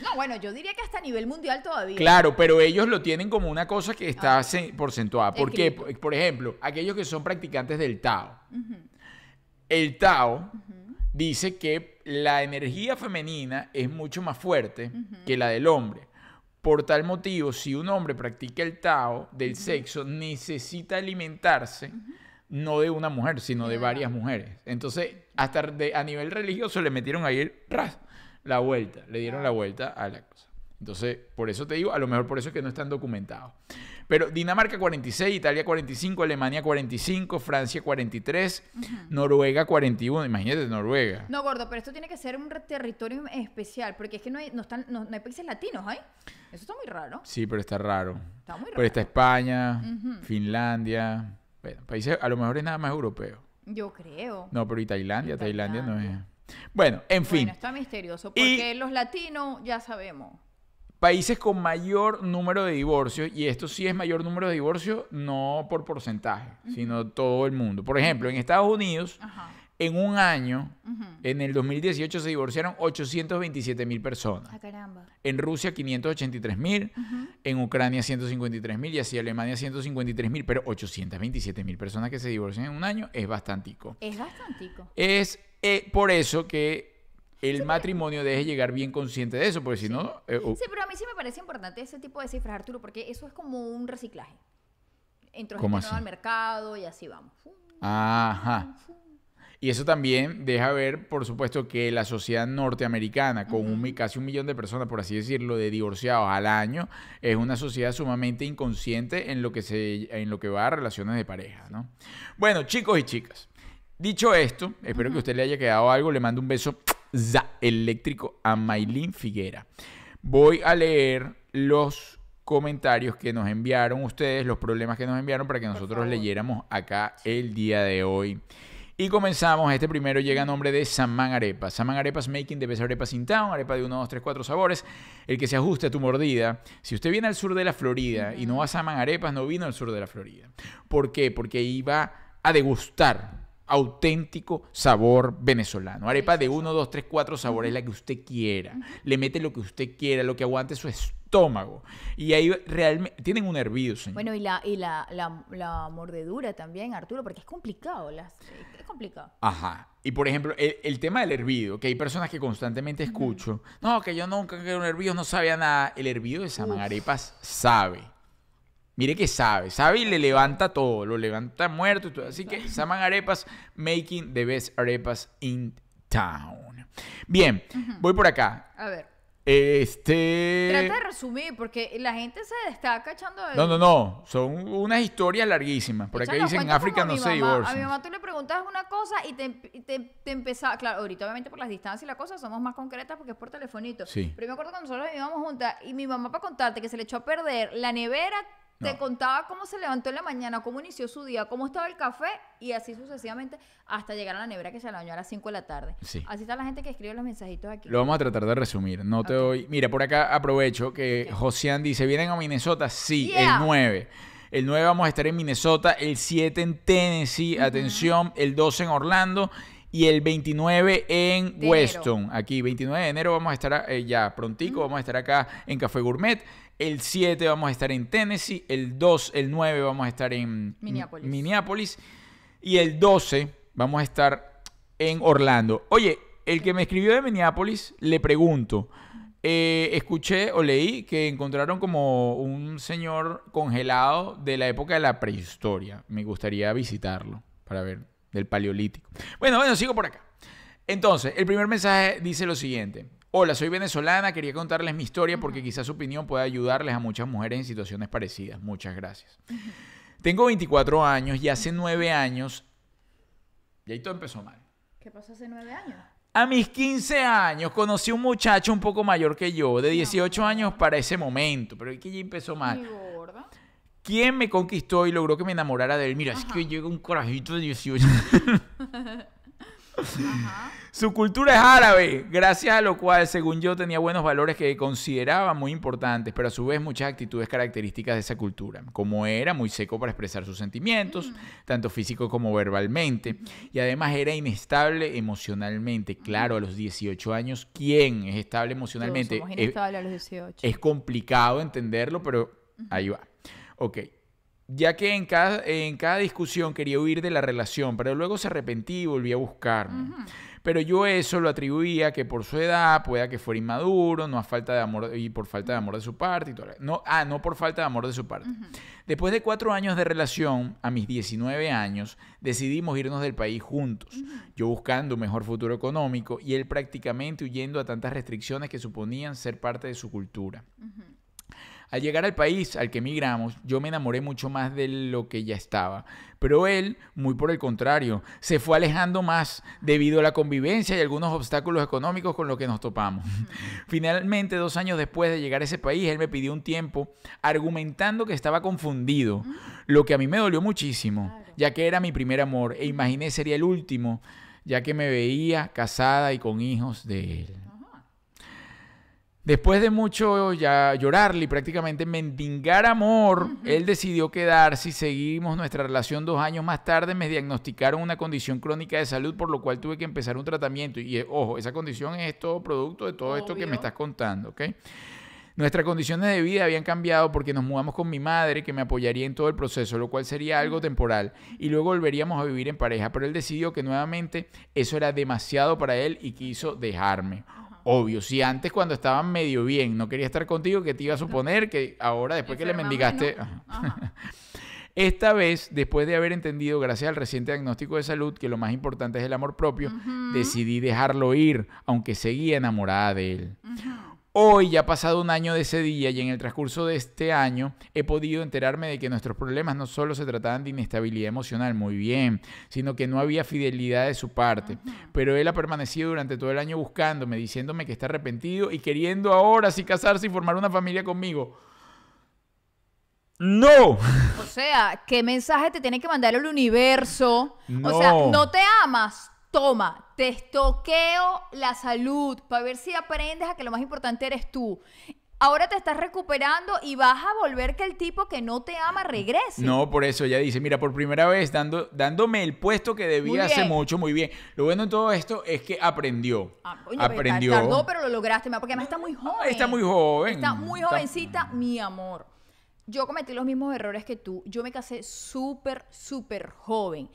No, bueno, yo diría que hasta a nivel mundial todavía. Claro, pero ellos lo tienen como una cosa que está ah. porcentuada. porcentuada. Porque, por ejemplo, aquellos que son practicantes del Tao. El Tao dice que la energía femenina es mucho más fuerte que la del hombre. Por tal motivo, si un hombre practica el Tao del sexo, necesita alimentarse no de una mujer, sino de varias mujeres. Entonces, hasta a nivel religioso le metieron ahí el ras, la vuelta, le dieron la vuelta a la cosa. Entonces, por eso te digo, a lo mejor por eso es que no están documentados. Pero Dinamarca 46, Italia 45, Alemania 45, Francia 43, Noruega 41. Imagínate, Noruega. No, gordo, pero esto tiene que ser un territorio especial, porque es que no hay, están, no, hay países latinos ahí. Eso está muy raro. Sí, pero está raro. Está muy raro. Pero está España, Finlandia. Bueno, países a lo mejor es nada más europeo. Yo creo. No, pero y Tailandia, Tailandia no es. Bueno, en fin. Bueno, está misterioso, porque y los latinos ya sabemos. Países con mayor número de divorcios, y esto sí es mayor número de divorcios, no por porcentaje, sino todo el mundo. Por ejemplo, en Estados Unidos, en un año, en el 2018 se divorciaron 827 mil personas. Ah, caramba. En Rusia 583 mil, en Ucrania 153 mil y así Alemania 153 mil, pero 827 mil personas que se divorcian en un año es bastantico. Es bastantico. Es eh, por eso que el matrimonio deje llegar bien consciente de eso, porque si no... Eh, oh. Sí, pero a mí sí me parece importante ese tipo de cifras, Arturo, porque eso es como un reciclaje. Entro gente nueva al mercado y así vamos. Ajá. Y eso también deja ver, por supuesto, que la sociedad norteamericana, con un, casi un millón de personas, por así decirlo, de divorciados al año, es una sociedad sumamente inconsciente en lo que, se, en lo que va a relaciones de pareja. ¿no? Bueno, chicos y chicas, Dicho esto, espero que a usted le haya quedado algo. Le mando un beso eléctrico a Maylin Figuera. Voy a leer los comentarios que nos enviaron ustedes, los problemas que nos enviaron para que nosotros leyéramos acá el día de hoy. Y comenzamos. Este primero llega a nombre de Saman Arepas. Saman Arepas Making de Best Arepas in Town. Arepa de 1, 2, 3, 4 sabores. El que se ajuste a tu mordida. Si usted viene al sur de la Florida y no va a Samán Arepas, no vino al sur de la Florida. ¿Por qué? Porque iba a degustar auténtico sabor venezolano. Arepas de 1, 2, 3, 4 sabores, la que usted quiera. Le mete lo que usted quiera, lo que aguante su estómago. Y ahí realmente tienen un hervido, señor. Bueno, y la, y la, mordedura también, Arturo, porque es complicado. es complicado. Ajá. Y por ejemplo, el, tema del hervido, que hay personas que constantemente escucho, no, que yo nunca quiero un hervido no sabía nada. El hervido de Saman Arepas sabe Mire que sabe, sabe y le levanta todo, lo levanta muerto y todo. Así que se llaman Arepas, making the best arepas in town. Bien, voy por acá. A ver. Este. Trata de resumir, porque la gente se está cachando No, no, no. Son unas historias larguísimas. Por acá dicen en África no se divorcia. A mi mamá tú le preguntas una cosa y te, empezaba. Claro, ahorita obviamente por las distancias y la cosa somos más concretas porque es por telefonito. Sí. Pero me acuerdo cuando nosotros íbamos juntas y mi mamá, para contarte que se le echó a perder la nevera, te contaba cómo se levantó en la mañana, cómo inició su día, cómo estaba el café y así sucesivamente hasta llegar a la nevera que se la bañó a las 5 de la tarde. Así está la gente que escribe los mensajitos aquí. Lo vamos a tratar de resumir. No te doy. Mira, por acá aprovecho que okay. dice: ¿Vienen a Minnesota? Sí, el 9. El 9 vamos a estar en Minnesota, el 7 en Tennessee, atención, el 12 en Orlando y el 29 en Weston. Aquí, 29 de enero vamos a estar eh, ya prontico, vamos a estar acá en Café Gourmet. El 7 vamos a estar en Tennessee. El 2, el 9 vamos a estar en Minneapolis. Y el 12 vamos a estar en Orlando. Oye, el que me escribió de Minneapolis, le pregunto. Eh, escuché o leí que encontraron como un señor congelado de la época de la prehistoria. Me gustaría visitarlo para ver del paleolítico. Bueno, bueno, sigo por acá. Entonces, el primer mensaje dice lo siguiente. Hola, soy venezolana, quería contarles mi historia porque quizás su opinión pueda ayudarles a muchas mujeres en situaciones parecidas. Muchas gracias. Tengo 24 años y hace 9 años... Y ahí todo empezó mal. ¿Qué pasó hace 9 años? A mis 15 años conocí un muchacho un poco mayor que yo, de 18 años para ese momento, pero es que ya empezó mal. ¿Quién me conquistó y logró que me enamorara de él? Mira, es que llega un corajito de 18. *laughs* Su cultura es árabe, gracias a lo cual, según yo, tenía buenos valores que consideraba muy importantes, pero a su vez muchas actitudes características de esa cultura, como era muy seco para expresar sus sentimientos, mm. tanto físico como verbalmente, y además era inestable emocionalmente. Claro, a los 18 años, ¿quién es estable emocionalmente? es, eh, es complicado entenderlo, pero ahí va. Ok ya que en cada, en cada discusión quería huir de la relación, pero luego se arrepentí y volví a buscarme. Pero yo eso lo atribuía que por su edad, pueda que fuera inmaduro, no a falta de amor y por falta de amor de su parte. Y No, ah, no por falta de amor de su parte. Después de cuatro años de relación, a mis 19 años, decidimos irnos del país juntos. Yo buscando un mejor futuro económico y él prácticamente huyendo a tantas restricciones que suponían ser parte de su cultura. Al llegar al país al que emigramos, yo me enamoré mucho más de lo que ya estaba. Pero él, muy por el contrario, se fue alejando más debido a la convivencia y algunos obstáculos económicos con los que nos topamos. Finalmente, dos años después de llegar a ese país, él me pidió un tiempo argumentando que estaba confundido, lo que a mí me dolió muchísimo, ya que era mi primer amor e imaginé sería el último, ya que me veía casada y con hijos de él. Después de mucho ya llorarle y prácticamente mendigar amor, él decidió quedarse y seguimos nuestra relación dos años más tarde. Me diagnosticaron una condición crónica de salud, por lo cual tuve que empezar un tratamiento. Y eh, ojo, esa condición es todo producto de todo esto que me estás contando, Nuestras condiciones de vida habían cambiado porque nos mudamos con mi madre, que me apoyaría en todo el proceso, lo cual sería algo temporal, y luego volveríamos a vivir en pareja, pero él decidió que nuevamente eso era demasiado para él y quiso dejarme obvio. Si antes cuando estaba medio bien no quería estar contigo, que te iba a suponer que ahora después que le mendigaste... *laughs* Esta vez, después de haber entendido, gracias al reciente diagnóstico de salud, que lo más importante es el amor propio, decidí dejarlo ir, aunque seguía enamorada de él. Hoy ya ha pasado un año de ese día y en el transcurso de este año he podido enterarme de que nuestros problemas no solo se trataban de inestabilidad emocional, muy bien, sino que no había fidelidad de su parte. Pero él ha permanecido durante todo el año buscándome, diciéndome que está arrepentido y queriendo ahora sí casarse y formar una familia conmigo. No. O sea, ¿qué mensaje te tiene que mandar el universo? O sea, no te amas, Toma, te estoqueo la salud para ver si aprendes a que lo más importante eres tú. Ahora te estás recuperando y vas a volver que el tipo que no te ama regrese. No, por eso ella dice, mira, por primera vez dando, dándome el puesto que debía hace mucho, muy bien. Lo bueno en todo esto es que aprendió. Ah, aprendió. Pero tardó, pero lo lograste, porque además está muy ah, joven. Está muy joven. Está muy jovencita, mi amor. Yo cometí los mismos errores que tú. Yo me casé súper, súper joven.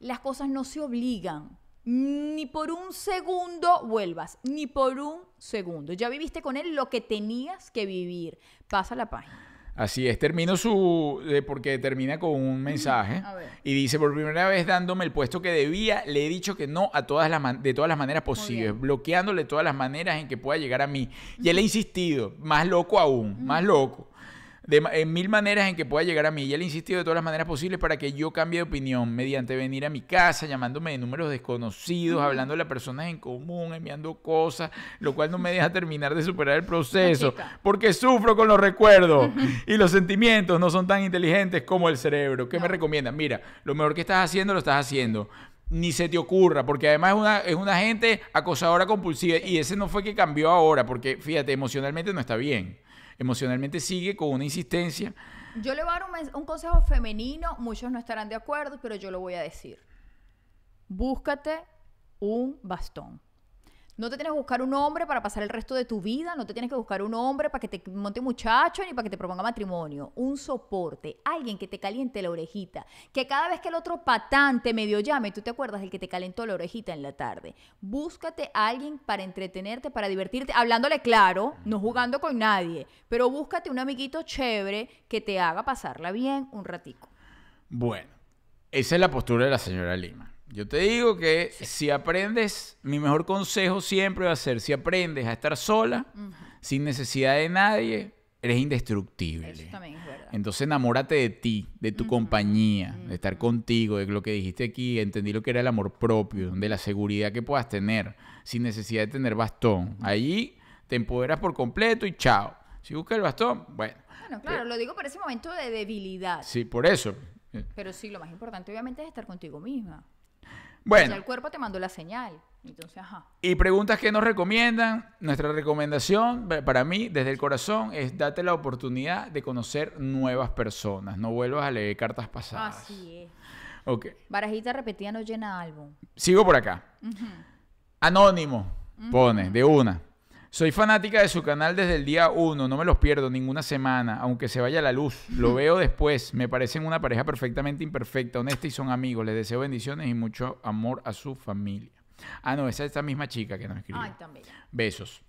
Las cosas no se obligan ni por un segundo vuelvas, ni por un segundo. Ya viviste con él lo que tenías que vivir. Pasa la página. Así es, termino su... Eh, porque termina con un mensaje. Y dice, por primera vez dándome el puesto que debía, le he dicho que no a todas las de todas las maneras posibles, bloqueándole todas las maneras en que pueda llegar a mí. Y él ha insistido, más loco aún, más loco en mil maneras en que pueda llegar a mí. Y él insistió de todas las maneras posibles para que yo cambie de opinión, mediante venir a mi casa, llamándome de números desconocidos, de a personas en común, enviando cosas, lo cual no me deja terminar de superar el proceso, porque sufro con los recuerdos y los sentimientos no son tan inteligentes como el cerebro. ¿Qué me recomiendan? Mira, lo mejor que estás haciendo lo estás haciendo ni se te ocurra, porque además es una, es una gente acosadora compulsiva y ese no fue que cambió ahora, porque fíjate, emocionalmente no está bien emocionalmente sigue con una insistencia. Yo le voy a dar un, un consejo femenino, muchos no estarán de acuerdo, pero yo lo voy a decir. Búscate un bastón. No te tienes que buscar un hombre para pasar el resto de tu vida, no te tienes que buscar un hombre para que te monte muchacho ni para que te proponga matrimonio. Un soporte, alguien que te caliente la orejita, que cada vez que el otro patante te medio llame, tú te acuerdas del que te calentó la orejita en la tarde. Búscate a alguien para entretenerte, para divertirte, hablándole claro, no jugando con nadie, pero búscate un amiguito chévere que te haga pasarla bien un ratico. Bueno, esa es la postura de la señora Lima. Yo te digo que si aprendes, mi mejor consejo siempre va a ser, si aprendes a estar sola, sin necesidad de nadie, eres indestructible. Eso también Entonces enamórate de ti, de tu compañía, de estar contigo, de lo que dijiste aquí, entendí lo que era el amor propio, de la seguridad que puedas tener, sin necesidad de tener bastón. Allí te empoderas por completo y chao. Si buscas el bastón, bueno. Bueno, claro, lo digo por ese momento de debilidad. Sí, por eso. Pero sí, lo más importante obviamente es estar contigo misma. Bueno. el cuerpo te mandó la señal. Y preguntas que nos recomiendan. Nuestra recomendación para mí, desde el corazón, es date la oportunidad de conocer nuevas personas. No vuelvas a leer cartas pasadas. Así es. Ok. Barajita repetida no llena álbum. Sigo por acá. Anónimo, pone, de una. Soy fanática de su canal desde el día uno, no me los pierdo ninguna semana, aunque se vaya la luz. Lo *laughs* veo después, me parecen una pareja perfectamente imperfecta, honesta y son amigos. Les deseo bendiciones y mucho amor a su familia. Ah, no, esa es esa misma chica que nos escribió. Ay, también. Besos.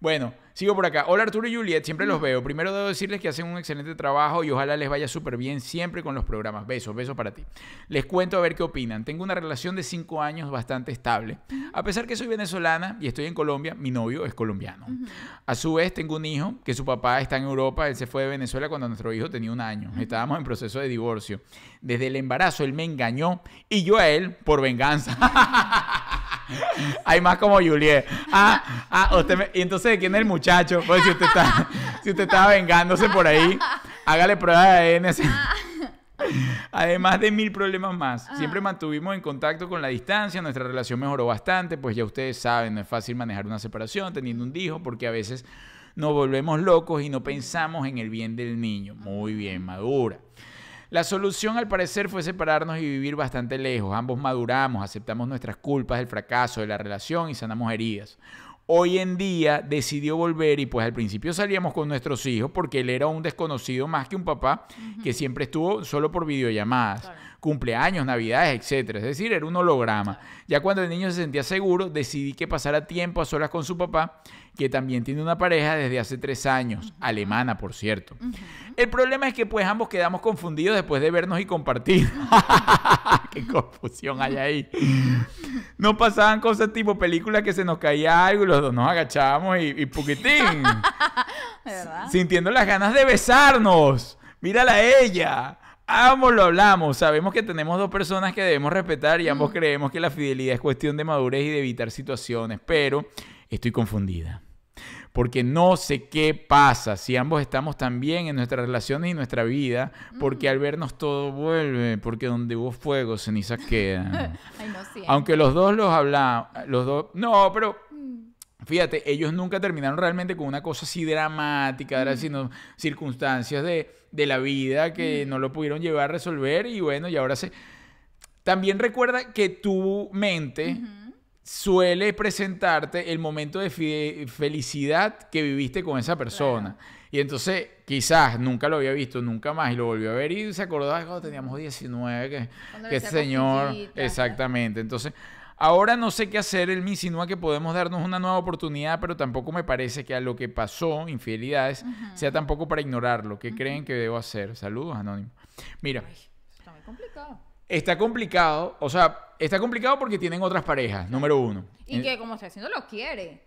Bueno, sigo por acá. Hola Arturo y Juliet, siempre los mm. veo. Primero debo decirles que hacen un excelente trabajo y ojalá les vaya súper bien siempre con los programas. Besos, besos para ti. Les cuento a ver qué opinan. Tengo una relación de cinco años bastante estable. A pesar que soy venezolana y estoy en Colombia, mi novio es colombiano. A su vez, tengo un hijo que su papá está en Europa. Él se fue de Venezuela cuando nuestro hijo tenía un año. Estábamos en proceso de divorcio. Desde el embarazo, él me engañó y yo a él por venganza. *laughs* *laughs* Hay más como Juliet. Ah, ah, usted Y entonces, ¿de ¿quién es el muchacho? Pues si usted está, *laughs* si usted está vengándose por ahí, hágale prueba de ADN. *laughs* Además de mil problemas más, ah. siempre mantuvimos en contacto con la distancia, nuestra relación mejoró bastante, pues ya ustedes saben, no es fácil manejar una separación teniendo un hijo, porque a veces nos volvemos locos y no pensamos en el bien del niño. Muy bien, madura. La solución al parecer fue separarnos y vivir bastante lejos. Ambos maduramos, aceptamos nuestras culpas del fracaso de la relación y sanamos heridas. Hoy en día decidió volver y pues al principio salíamos con nuestros hijos porque él era un desconocido más que un papá que siempre estuvo solo por videollamadas, cumpleaños, navidades, etc. Es decir, era un holograma. Ya cuando el niño se sentía seguro, decidí que pasara tiempo a solas con su papá que también tiene una pareja desde hace tres años, alemana por cierto. El problema es que pues ambos quedamos confundidos después de vernos y compartir. *laughs* ¡Qué confusión hay ahí! Nos pasaban cosas tipo películas que se nos caía algo y los dos nos agachábamos y, y puquitín. *laughs* sintiendo las ganas de besarnos. Mírala ella. Ambos lo hablamos, sabemos que tenemos dos personas que debemos respetar y ambos creemos que la fidelidad es cuestión de madurez y de evitar situaciones, pero estoy confundida porque no sé qué pasa si ambos estamos tan bien en nuestras relaciones y nuestra vida, porque al vernos todo vuelve, porque donde hubo fuego, cenizas queda. *laughs* Aunque los dos los hablan, los dos, no, pero mm. fíjate, ellos nunca terminaron realmente con una cosa así dramática, mm. sino circunstancias de, la vida que mm. no lo pudieron llevar a resolver y bueno, y ahora se... También recuerda que tu mente suele presentarte el momento de felicidad que viviste con esa persona. Y entonces, quizás nunca lo había visto, nunca más, y lo volvió a ver y se acordaba cuando teníamos 19, que, que este señor. exactamente. Entonces, ahora no sé qué hacer. Él me insinúa que podemos darnos una nueva oportunidad, pero tampoco me parece que a lo que pasó, infidelidades, sea tampoco para ignorarlo. ¿Qué creen que debo hacer? Saludos, Anónimo. Mira. está muy complicado. Está complicado, o sea, está complicado porque tienen otras parejas, número uno. Y que como está haciendo lo quiere.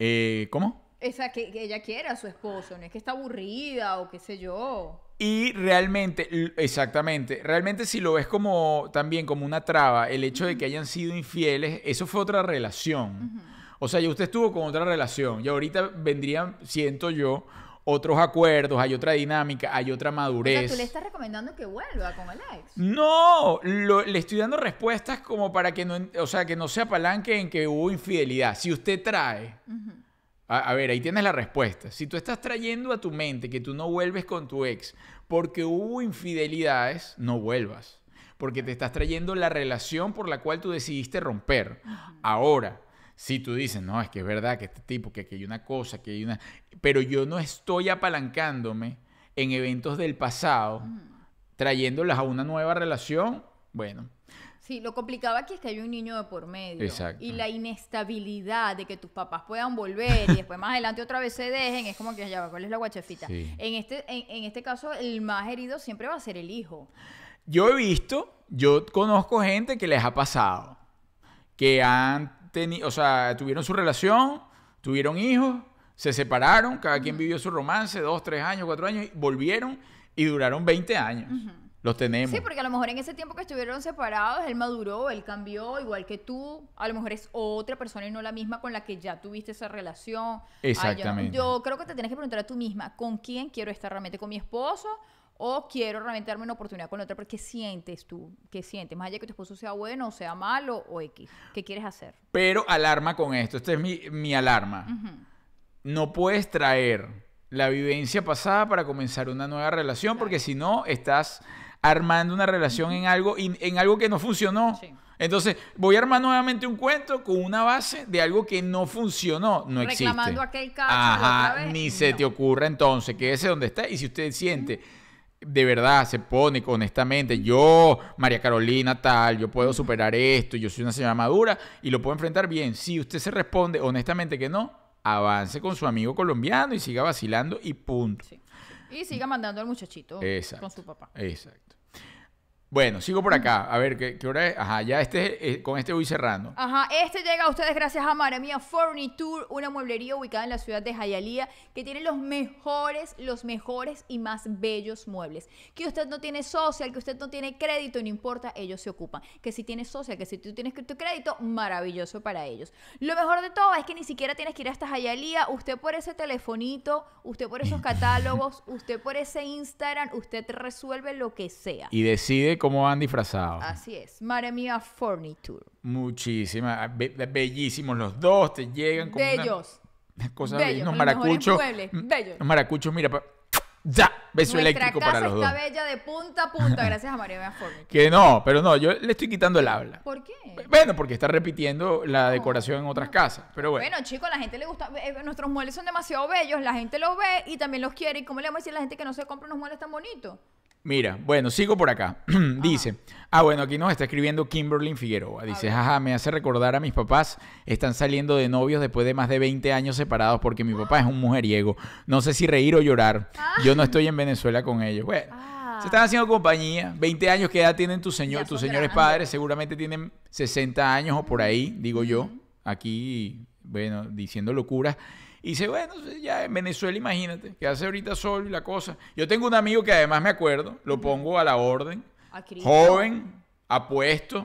Eh, ¿Cómo? Esa que, ella quiera a su esposo, no es que está aburrida o qué sé yo. Y realmente, exactamente, realmente si lo ves como también como una traba, el hecho de que hayan sido infieles, eso fue otra relación. O sea, ya usted estuvo con otra relación y ahorita vendrían, siento yo, otros acuerdos, hay otra dinámica, hay otra madurez. ¿Tú le estás recomendando que vuelva con el ex? No, le estoy dando respuestas como para que no, o sea, que no se apalanque en que hubo infidelidad. Si usted trae, a, ver, ahí tienes la respuesta. Si tú estás trayendo a tu mente que tú no vuelves con tu ex porque hubo infidelidades, no vuelvas. Porque te estás trayendo la relación por la cual tú decidiste romper. Ahora, si tú dices, no, es que es verdad que este tipo, que aquí hay una cosa, que hay una... Pero yo no estoy apalancándome en eventos del pasado, mm. trayéndolas a una nueva relación, bueno. Sí, lo complicado aquí es que hay un niño de por medio. Exacto. Y la inestabilidad de que tus papás puedan volver y después más adelante otra vez se dejen, es como que ya, ¿cuál es la guachafita? En, este, en, en este caso, el más herido siempre va a ser el hijo. Yo he visto, yo conozco gente que les ha pasado, que han o sea, tuvieron su relación, tuvieron hijos, se separaron, cada quien vivió su romance, dos, tres años, cuatro años, volvieron y duraron 20 años. Los tenemos. Sí, porque a lo mejor en ese tiempo que estuvieron separados, él maduró, él cambió, igual que tú. A lo mejor es otra persona y no la misma con la que ya tuviste esa relación. Exactamente. yo, yo creo que te tienes que preguntar a tú misma, ¿con quién quiero estar realmente? ¿Con mi esposo o quiero realmente darme una oportunidad con otra, porque ¿qué sientes tú? ¿Qué sientes? Más allá de que tu esposo sea bueno, o sea malo o X. ¿Qué quieres hacer? Pero alarma con esto, esta es mi, alarma. No puedes traer la vivencia pasada para comenzar una nueva relación, porque si no, estás armando una relación en, algo, en algo que no funcionó. Entonces, voy a armar nuevamente un cuento con una base de algo que no funcionó. No existe. Reclamando aquel caso. Ajá, ni se te ocurra entonces. que es donde está. Y si usted siente de verdad se pone honestamente, yo, María Carolina, tal, yo puedo superar esto, yo soy una señora madura y lo puedo enfrentar bien. Si usted se responde honestamente que no, avance con su amigo colombiano y siga vacilando y punto. Y siga mandando al muchachito con su papá. Exacto. Bueno, sigo por acá. A ver, ¿qué, hora es? Ajá, ya este, eh, con este voy cerrando. Ajá, este llega a ustedes gracias a Maramia Furniture, una mueblería ubicada en la ciudad de Jayalía, que tiene los mejores, los mejores y más bellos muebles. Que usted no tiene social, que usted no tiene crédito, no importa, ellos se ocupan. Que si tiene social, que si tú tienes tu crédito, maravilloso para ellos. Lo mejor de todo es que ni siquiera tienes que ir hasta Jayalía. Usted por ese telefonito, usted por esos *laughs* catálogos, usted por ese Instagram, usted resuelve lo que sea. Y decide como cómo van Así es. Madre mía, Furniture. Muchísimas. Ah, bellísimos los dos. Te llegan con. Bellos. Una, cosas bellos. Unos maracuchos. Mm, bellos. Unos maracuchos, mira. ¡Ya! Beso eléctrico para los dos está bella de punta a punta, gracias a María Furniture. Que no, pero no, yo le estoy quitando el habla. ¿Por qué? Bueno, porque está repitiendo la decoración en otras casas. Pero bueno. Bueno, chicos, la gente le gusta. Eh, eh, nuestros muebles son demasiado bellos, la gente los ve y también los quiere. ¿Y cómo le vamos a decir a la gente que no se compra unos muebles tan bonitos? Mira, bueno, sigo por acá. *clears throat* dice, ah, bueno, aquí nos está escribiendo Kimberly Figueroa. Dice, jaja, me hace recordar a mis papás. Están saliendo de novios después de más de 20 años separados porque mi papá es un mujeriego. No sé si reír o llorar. Yo no ah. estoy en Venezuela con ellos. Bueno, ah. se están haciendo compañía. 20 años, que edad tienen señor, tus señores padres? Seguramente tienen 60 años o por ahí, digo yo. Aquí, bueno, diciendo locuras. Y dice, bueno, ya en Venezuela, imagínate, que hace ahorita sol y la cosa. Yo tengo un amigo que además me acuerdo, lo pongo a la orden, joven, apuesto,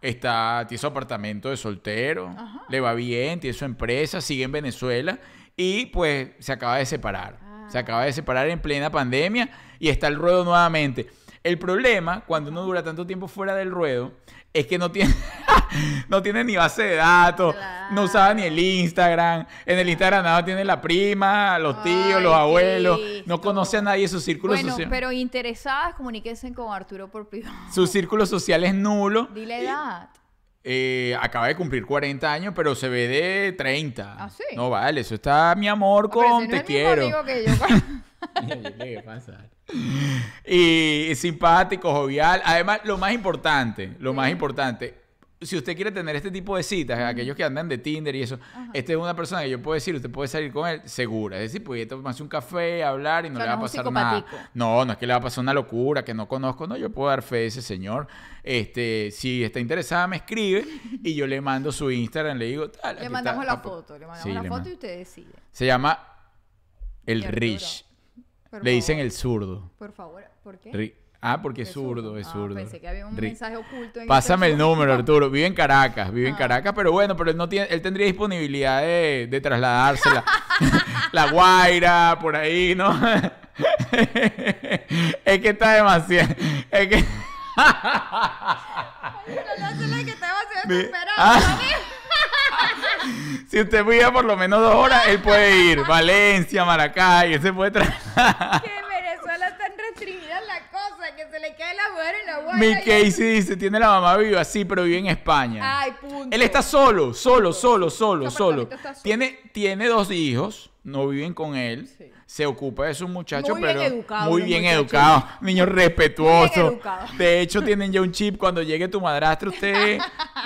está, tiene su apartamento de soltero, le va bien, tiene su empresa, sigue en Venezuela y pues se acaba de separar. Se ah. acaba de separar en plena pandemia y está el ruedo nuevamente. El problema, cuando uno dura tanto tiempo fuera del ruedo, es que no tiene, *laughs* no tiene ni base de datos, no usaba ni el Instagram. En el Instagram nada tiene la prima, los tíos, los abuelos. No conoce a nadie su círculo bueno, Pero interesadas, comuníquense con Arturo por privado. Su círculo social es nulo. Dile edad. Eh, acaba de cumplir 40 años, pero se ve de 30. ¿Ah, sí? No vale, eso está mi amor con te quiero. amigo que yo. *laughs* ¿Qué pasa? *laughs* y simpático, jovial. Además, lo más importante, lo más importante, si usted quiere tener este tipo de citas, aquellos que andan de Tinder y eso, este esta es una persona que yo puedo decir, usted puede salir con él segura. Es decir, puede tomarse un café, hablar y no le va a pasar nada. No, no es que le va a pasar una locura que no conozco. No, yo puedo dar fe a ese señor. Este, si está interesada, me escribe y yo le mando su Instagram, le digo. le mandamos la ah, pues. foto, le mandamos la foto y usted decide. Se llama El Rich. Le dicen el zurdo. Por favor, ¿por qué? ah, porque es zurdo, es ah, zurdo. Ah, pensé que había un mensaje oculto. En Pásame el número, Arturo. Vive en Caracas, vive en ah. Caracas, pero bueno, pero él, no tiene, él tendría disponibilidad de, de trasladársela. *laughs* La Guaira, por ahí, ¿no? *laughs* es que está demasiado. Es que. Ay, no, no, no, que está demasiado desesperado, ah si usted vive por lo menos dos horas, él puede ir. Valencia, Maracay, él se puede traer. *laughs* que en Venezuela Están restringida la cosa, que se le cae la mujer y la buena. Mi Casey dice, tiene la mamá viva, sí, pero vive en España. Ay, punto. Él está solo, solo, solo, solo, solo. Tiene, tiene dos hijos, no viven con él. Se ocupa de sus muchachos, muy pero bien educado, muy bien educado, *laughs* niño respetuoso. Bien de hecho, tienen ya un chip cuando llegue tu madrastra, usted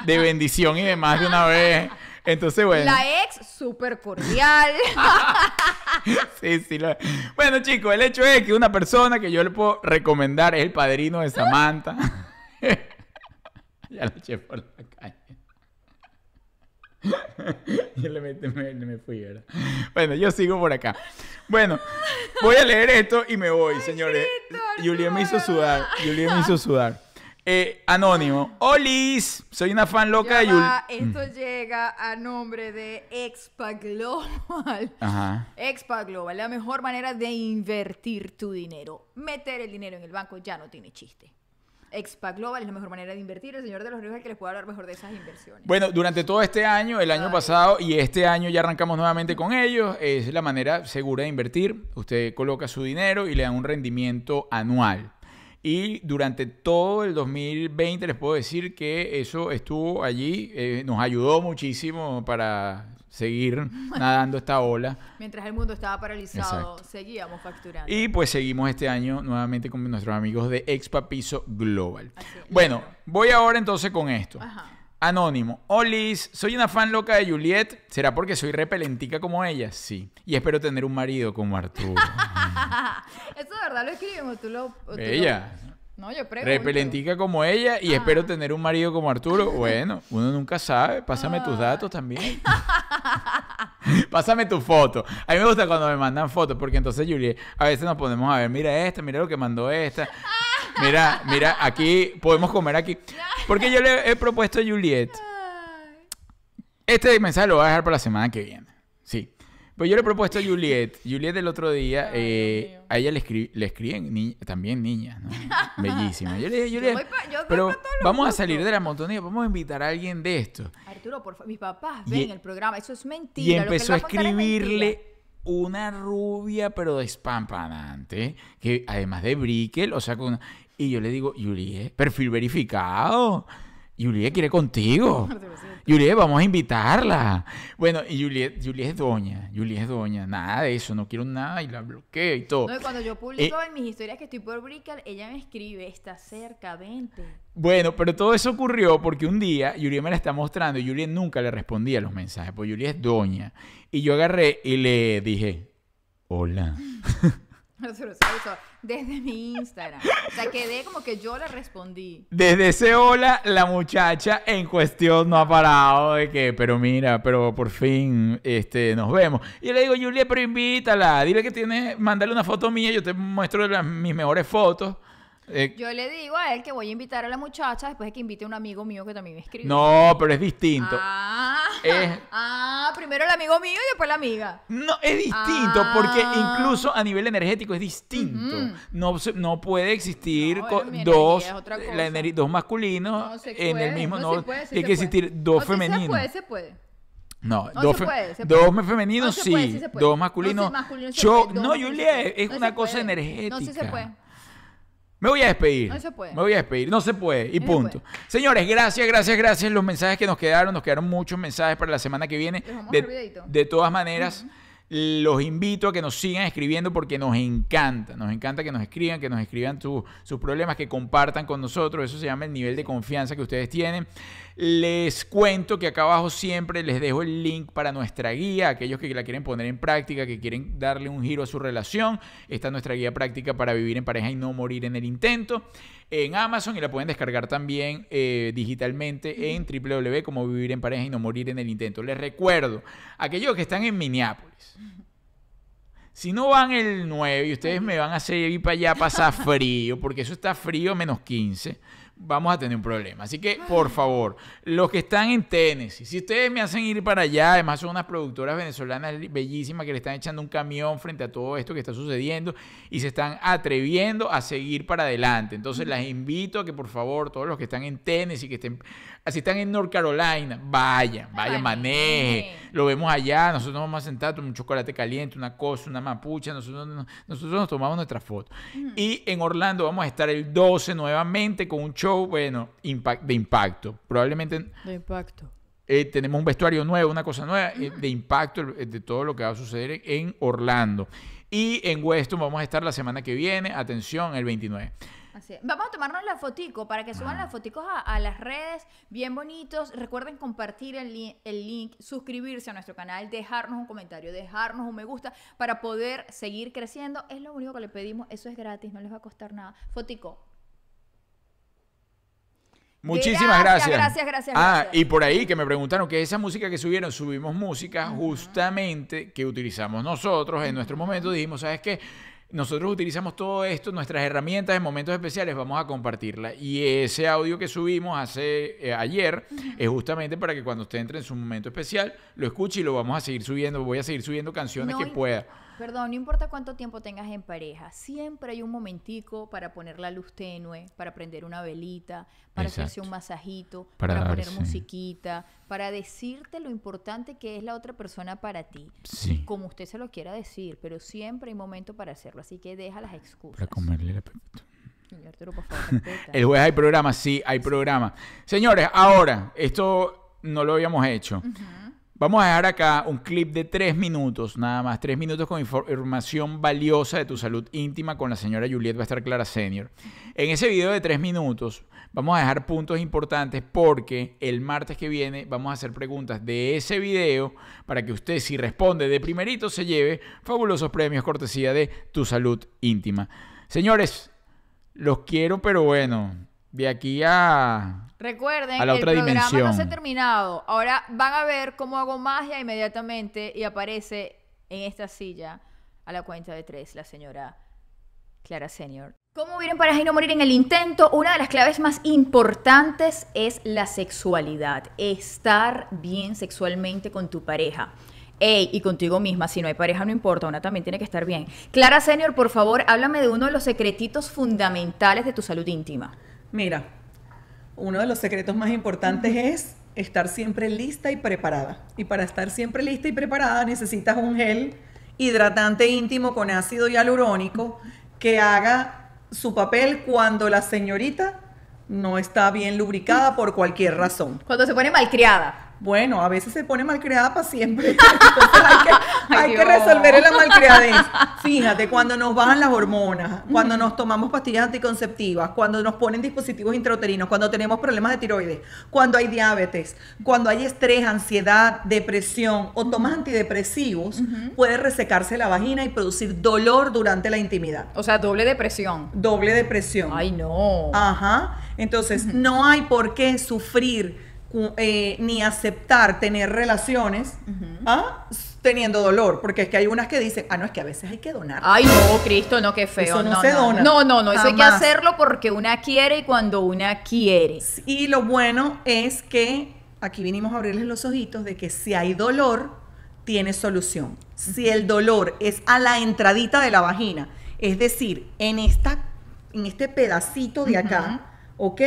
de bendición y demás de una vez. Entonces, bueno. La ex, súper cordial. *laughs* sí, sí. Lo... Bueno, chicos, el hecho es que una persona que yo le puedo recomendar es el padrino de Samantha. *laughs* ya lo eché por la calle. *laughs* yo le me, fui, ¿verdad? Bueno, yo sigo por acá. Bueno, voy a leer esto y me voy, señores. Julián me hizo sudar. Julián me hizo sudar. Eh, anónimo. ¡Olis! Soy una fan loca de Esto mm. llega a nombre de Expa Global. Global, la mejor manera de invertir tu dinero. Meter el dinero en el banco ya no tiene chiste. Expa Global es la mejor manera de invertir. El señor de los ríos es el que les puede hablar mejor de esas inversiones. Bueno, durante todo este año, el año pasado y este año ya arrancamos nuevamente con ellos. Es la manera segura de invertir. Usted coloca su dinero y le da un rendimiento anual. Y durante todo el 2020 les puedo decir que eso estuvo allí, eh, nos ayudó muchísimo para seguir *laughs* nadando esta ola. Mientras el mundo estaba paralizado, seguíamos facturando. Y pues seguimos este año nuevamente con nuestros amigos de Expapiso Global. bueno, voy ahora entonces con esto. Anónimo. Olis, soy una fan loca de Juliet. ¿Será porque soy repelentica como ella? Sí. Y espero tener un marido como Arturo. *laughs* Eso de verdad lo escribimos. Tú lo. ella. No, yo pregunto. Repelentica como ella y ah. espero tener un marido como Arturo. *laughs* Bueno, uno nunca sabe. Pásame tus ah. datos también. *laughs* Pásame tu foto. A mí me gusta cuando me mandan fotos porque entonces Juliet, a veces nos ponemos a ver, mira esta, mira lo que mandó esta. Mira, mira, aquí podemos comer aquí. Porque yo le he propuesto a Juliet. Este mensaje lo voy a dejar para la semana que viene. Sí. Pues yo le he propuesto a Juliet. Juliet el otro día, eh, a ella le, escribí, le escriben también niña ¿no? Bellísima. Yo le dije, Juliet, pero vamos a salir de la montonía, vamos a invitar a alguien de esto. Arturo, por favor, mis papás ven e el programa, eso es mentira. Y empezó a escribirle una rubia pero despampanante, que además de Brickel, o sea, con... y yo le digo, Yulie, eh, perfil verificado. Juliet quiere contigo. Juliet, vamos a invitarla. Bueno, y Juliet, Juliet es doña. Juliet es doña. Nada de eso. No quiero nada. Y la bloqueo y todo. No, cuando yo publico eh, en mis historias que estoy por Brickell, ella me escribe, está cerca, vente. Bueno, pero todo eso ocurrió porque un día Yuri me la está mostrando y Yuri nunca le respondía los mensajes, porque Yuri es doña. Y yo agarré y le dije, hola. *laughs* Desde mi Instagram. O sea, quedé como que yo le respondí. Desde ese hola, la muchacha en cuestión no ha parado de que, pero mira, pero por fin este, nos vemos. Y le digo, Julia, pero invítala. Dile que tienes, mándale una foto mía, yo te muestro mis mejores fotos. Eh, yo le digo a él que voy a invitar a la muchacha después de que invite a un amigo mío que también me escribe. No, pero es distinto. Ah, *laughs* ah primero el amigo mío y después la amiga. No, es distinto ah. porque incluso a nivel energético es distinto. no, no puede existir dos, dos masculinos en el mismo. No, se puede, hay que existir dos femeninos. se se puede. No, no, dos, puede, dos femeninos sí, dos masculinos. No, yo, no, Julia, es una cosa energética. No, se puede. Me voy a despedir. No se puede. Me voy a despedir. No se puede. Y punto. Señores, gracias, gracias, gracias. Los mensajes que nos quedaron, nos quedaron muchos mensajes para la semana que viene. de, todas maneras, los invito a que nos sigan escribiendo porque nos encanta. Nos encanta que nos escriban, que nos escriban sus problemas, que compartan con nosotros. Eso se llama el nivel de confianza que ustedes tienen. Les cuento que acá abajo siempre les dejo el link para nuestra guía, aquellos que la quieren poner en práctica, que quieren darle un giro a su relación. Esta es nuestra guía práctica para vivir en pareja y no morir en el intento en Amazon y la pueden descargar también eh, digitalmente en www como vivir en pareja y no morir en el intento. Les recuerdo, aquellos que están en Minneapolis, si no van el 9 y ustedes me van a seguir para allá a pasar frío, porque eso está frío menos 15 vamos a tener un problema. Así que, por favor, los que están en Tennessee, si ustedes me hacen ir para allá, además son unas productoras venezolanas bellísimas que le están echando un camión frente a todo esto que está sucediendo y se están atreviendo a seguir para adelante. Entonces, las invito a que, por favor, todos los que están en Tennessee, que estén Así están en North Carolina, vaya, vaya, maneje. Lo vemos allá, nosotros nos vamos a sentar, tomar un chocolate caliente, una cosa, una mapucha, nosotros, nosotros nos tomamos nuestra foto. Y en Orlando vamos a estar el 12 nuevamente con un show, bueno, de impacto. Probablemente... De impacto. Eh, tenemos un vestuario nuevo, una cosa nueva eh, de impacto eh, de todo lo que va a suceder en Orlando. Y en Weston vamos a estar la semana que viene, atención, el 29. Así Vamos a tomarnos la fotico para que suban las foticos a, las redes, bien bonitos. Recuerden compartir el, link, suscribirse a nuestro canal, dejarnos un comentario, dejarnos un me gusta para poder seguir creciendo. Es lo único que le pedimos, eso es gratis, no les va a costar nada. Fotico. Muchísimas gracias. Gracias, gracias, Ah, y por ahí que me preguntaron que esa música que subieron, subimos música justamente que utilizamos nosotros en nuestro momento. Dijimos, ¿sabes qué? Nosotros utilizamos todo esto, nuestras herramientas en momentos especiales, vamos a compartirla. Y ese audio que subimos hace eh, ayer es justamente para que cuando usted entre en su momento especial, lo escuche y lo vamos a seguir subiendo. Voy a seguir subiendo canciones que pueda perdón, no importa cuánto tiempo tengas en pareja, siempre hay un momentico para poner la luz tenue, para prender una velita, para hacerse un masajito, para, poner musiquita, para decirte lo importante que es la otra persona para ti. Sí. Como usted se lo quiera decir, pero siempre hay momento para hacerlo, así que deja las excusas. Para comerle la *laughs* El juez hay programa, sí, hay programa. Señores, ahora, esto no lo habíamos hecho. Vamos a dejar acá un clip de tres minutos, nada más, tres minutos con información valiosa de tu salud íntima con la señora Juliet va a estar Clara Senior. En ese video de tres minutos vamos a dejar puntos importantes porque el martes que viene vamos a hacer preguntas de ese video para que usted si responde de primerito se lleve fabulosos premios cortesía de tu salud íntima. Señores, los quiero, pero bueno, de aquí a. Recuerden, a la el otra programa no se ha terminado. Ahora van a ver cómo hago magia inmediatamente y aparece en esta silla a la cuenta de tres la señora Clara Senior. ¿Cómo vivir en pareja y no morir en el intento? Una de las claves más importantes es la sexualidad. Estar bien sexualmente con tu pareja. Ey, y contigo misma, si no hay pareja, no importa, una también tiene que estar bien. Clara Senior, por favor, háblame de uno de los secretitos fundamentales de tu salud íntima. Mira, uno de los secretos más importantes es estar siempre lista y preparada. Y para estar siempre lista y preparada necesitas un gel hidratante íntimo con ácido hialurónico que haga su papel cuando la señorita no está bien lubricada por cualquier razón. Cuando se pone malcriada. Bueno, a veces se pone malcriada para siempre. *laughs* *laughs* Entonces hay que, resolver la malcriadez. *laughs* Fíjate, cuando nos bajan las hormonas, cuando nos tomamos pastillas anticonceptivas, cuando nos ponen dispositivos intrauterinos, cuando tenemos problemas de tiroides, cuando hay diabetes, cuando hay estrés, ansiedad, depresión o tomas antidepresivos, puede resecarse la vagina y producir dolor durante la intimidad. O sea, doble depresión. Doble depresión. Ay, no. Ajá. Entonces, no hay por qué sufrir eh, ni aceptar tener relaciones ¿ah? teniendo dolor. Porque es que hay unas que dicen, ah, no, es que a veces hay que donar. Ay, no, Cristo, no, qué feo. no, no se dona. No, no, no, eso hay que hacerlo porque una quiere y cuando una quiere. Y lo bueno es que aquí vinimos a abrirles los ojitos de que si hay dolor, tiene solución. Si el dolor es a la entradita de la vagina, es decir, en, esta, en este pedacito de acá, ¿ok?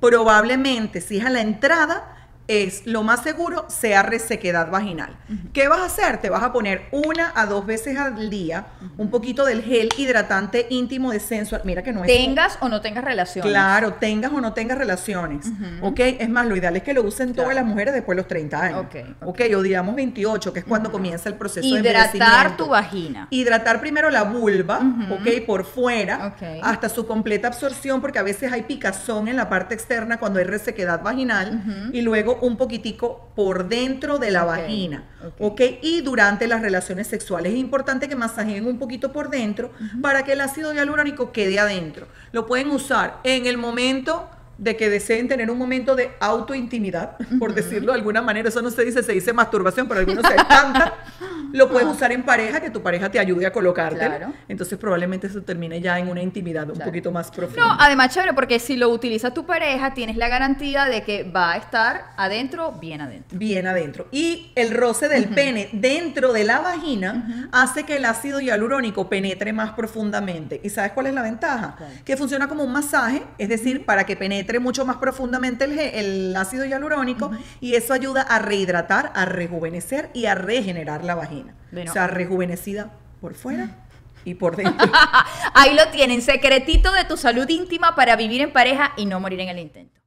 probablemente si es a la entrada, es lo más seguro sea resequedad vaginal. ¿Qué vas a hacer? Te vas a poner una a dos veces al día un poquito del gel hidratante íntimo de sensual. Mira que no es. Tengas o no tengas relaciones. Claro, tengas o no tengas relaciones. ¿Ok? Es más, lo ideal es que lo usen todas las mujeres después de los 30 años. Ok. okay o digamos 28, que es cuando comienza el proceso Hidratar Hidratar tu vagina. Hidratar primero la vulva, ok, por fuera, hasta su completa absorción, porque a veces hay picazón en la parte externa cuando hay resequedad vaginal. Y luego un poquitico por dentro de la vagina, okay. ¿ok? Y durante las relaciones sexuales es importante que masajeen un poquito por dentro para que el ácido hialurónico quede adentro. Lo pueden usar en el momento de que deseen tener un momento de autointimidad, por decirlo de alguna manera, eso no se dice, se dice masturbación, pero algunos se encantan lo puedes usar en pareja, que tu pareja te ayude a colocarte. Entonces probablemente eso termine ya en una intimidad un poquito más profunda. No, además chévere, porque si lo utiliza tu pareja, tienes la garantía de que va a estar adentro, bien adentro. Bien adentro. Y el roce del pene dentro de la vagina hace que el ácido hialurónico penetre más profundamente. ¿Y sabes cuál es la ventaja? Que funciona como un masaje, es decir, para que penetre entre mucho más profundamente el, ácido hialurónico y eso ayuda a rehidratar, a rejuvenecer y a regenerar la vagina. O sea, rejuvenecida por fuera. y por dentro. *laughs* Ahí lo tienen, secretito de tu salud íntima para vivir en pareja y no morir en el intento.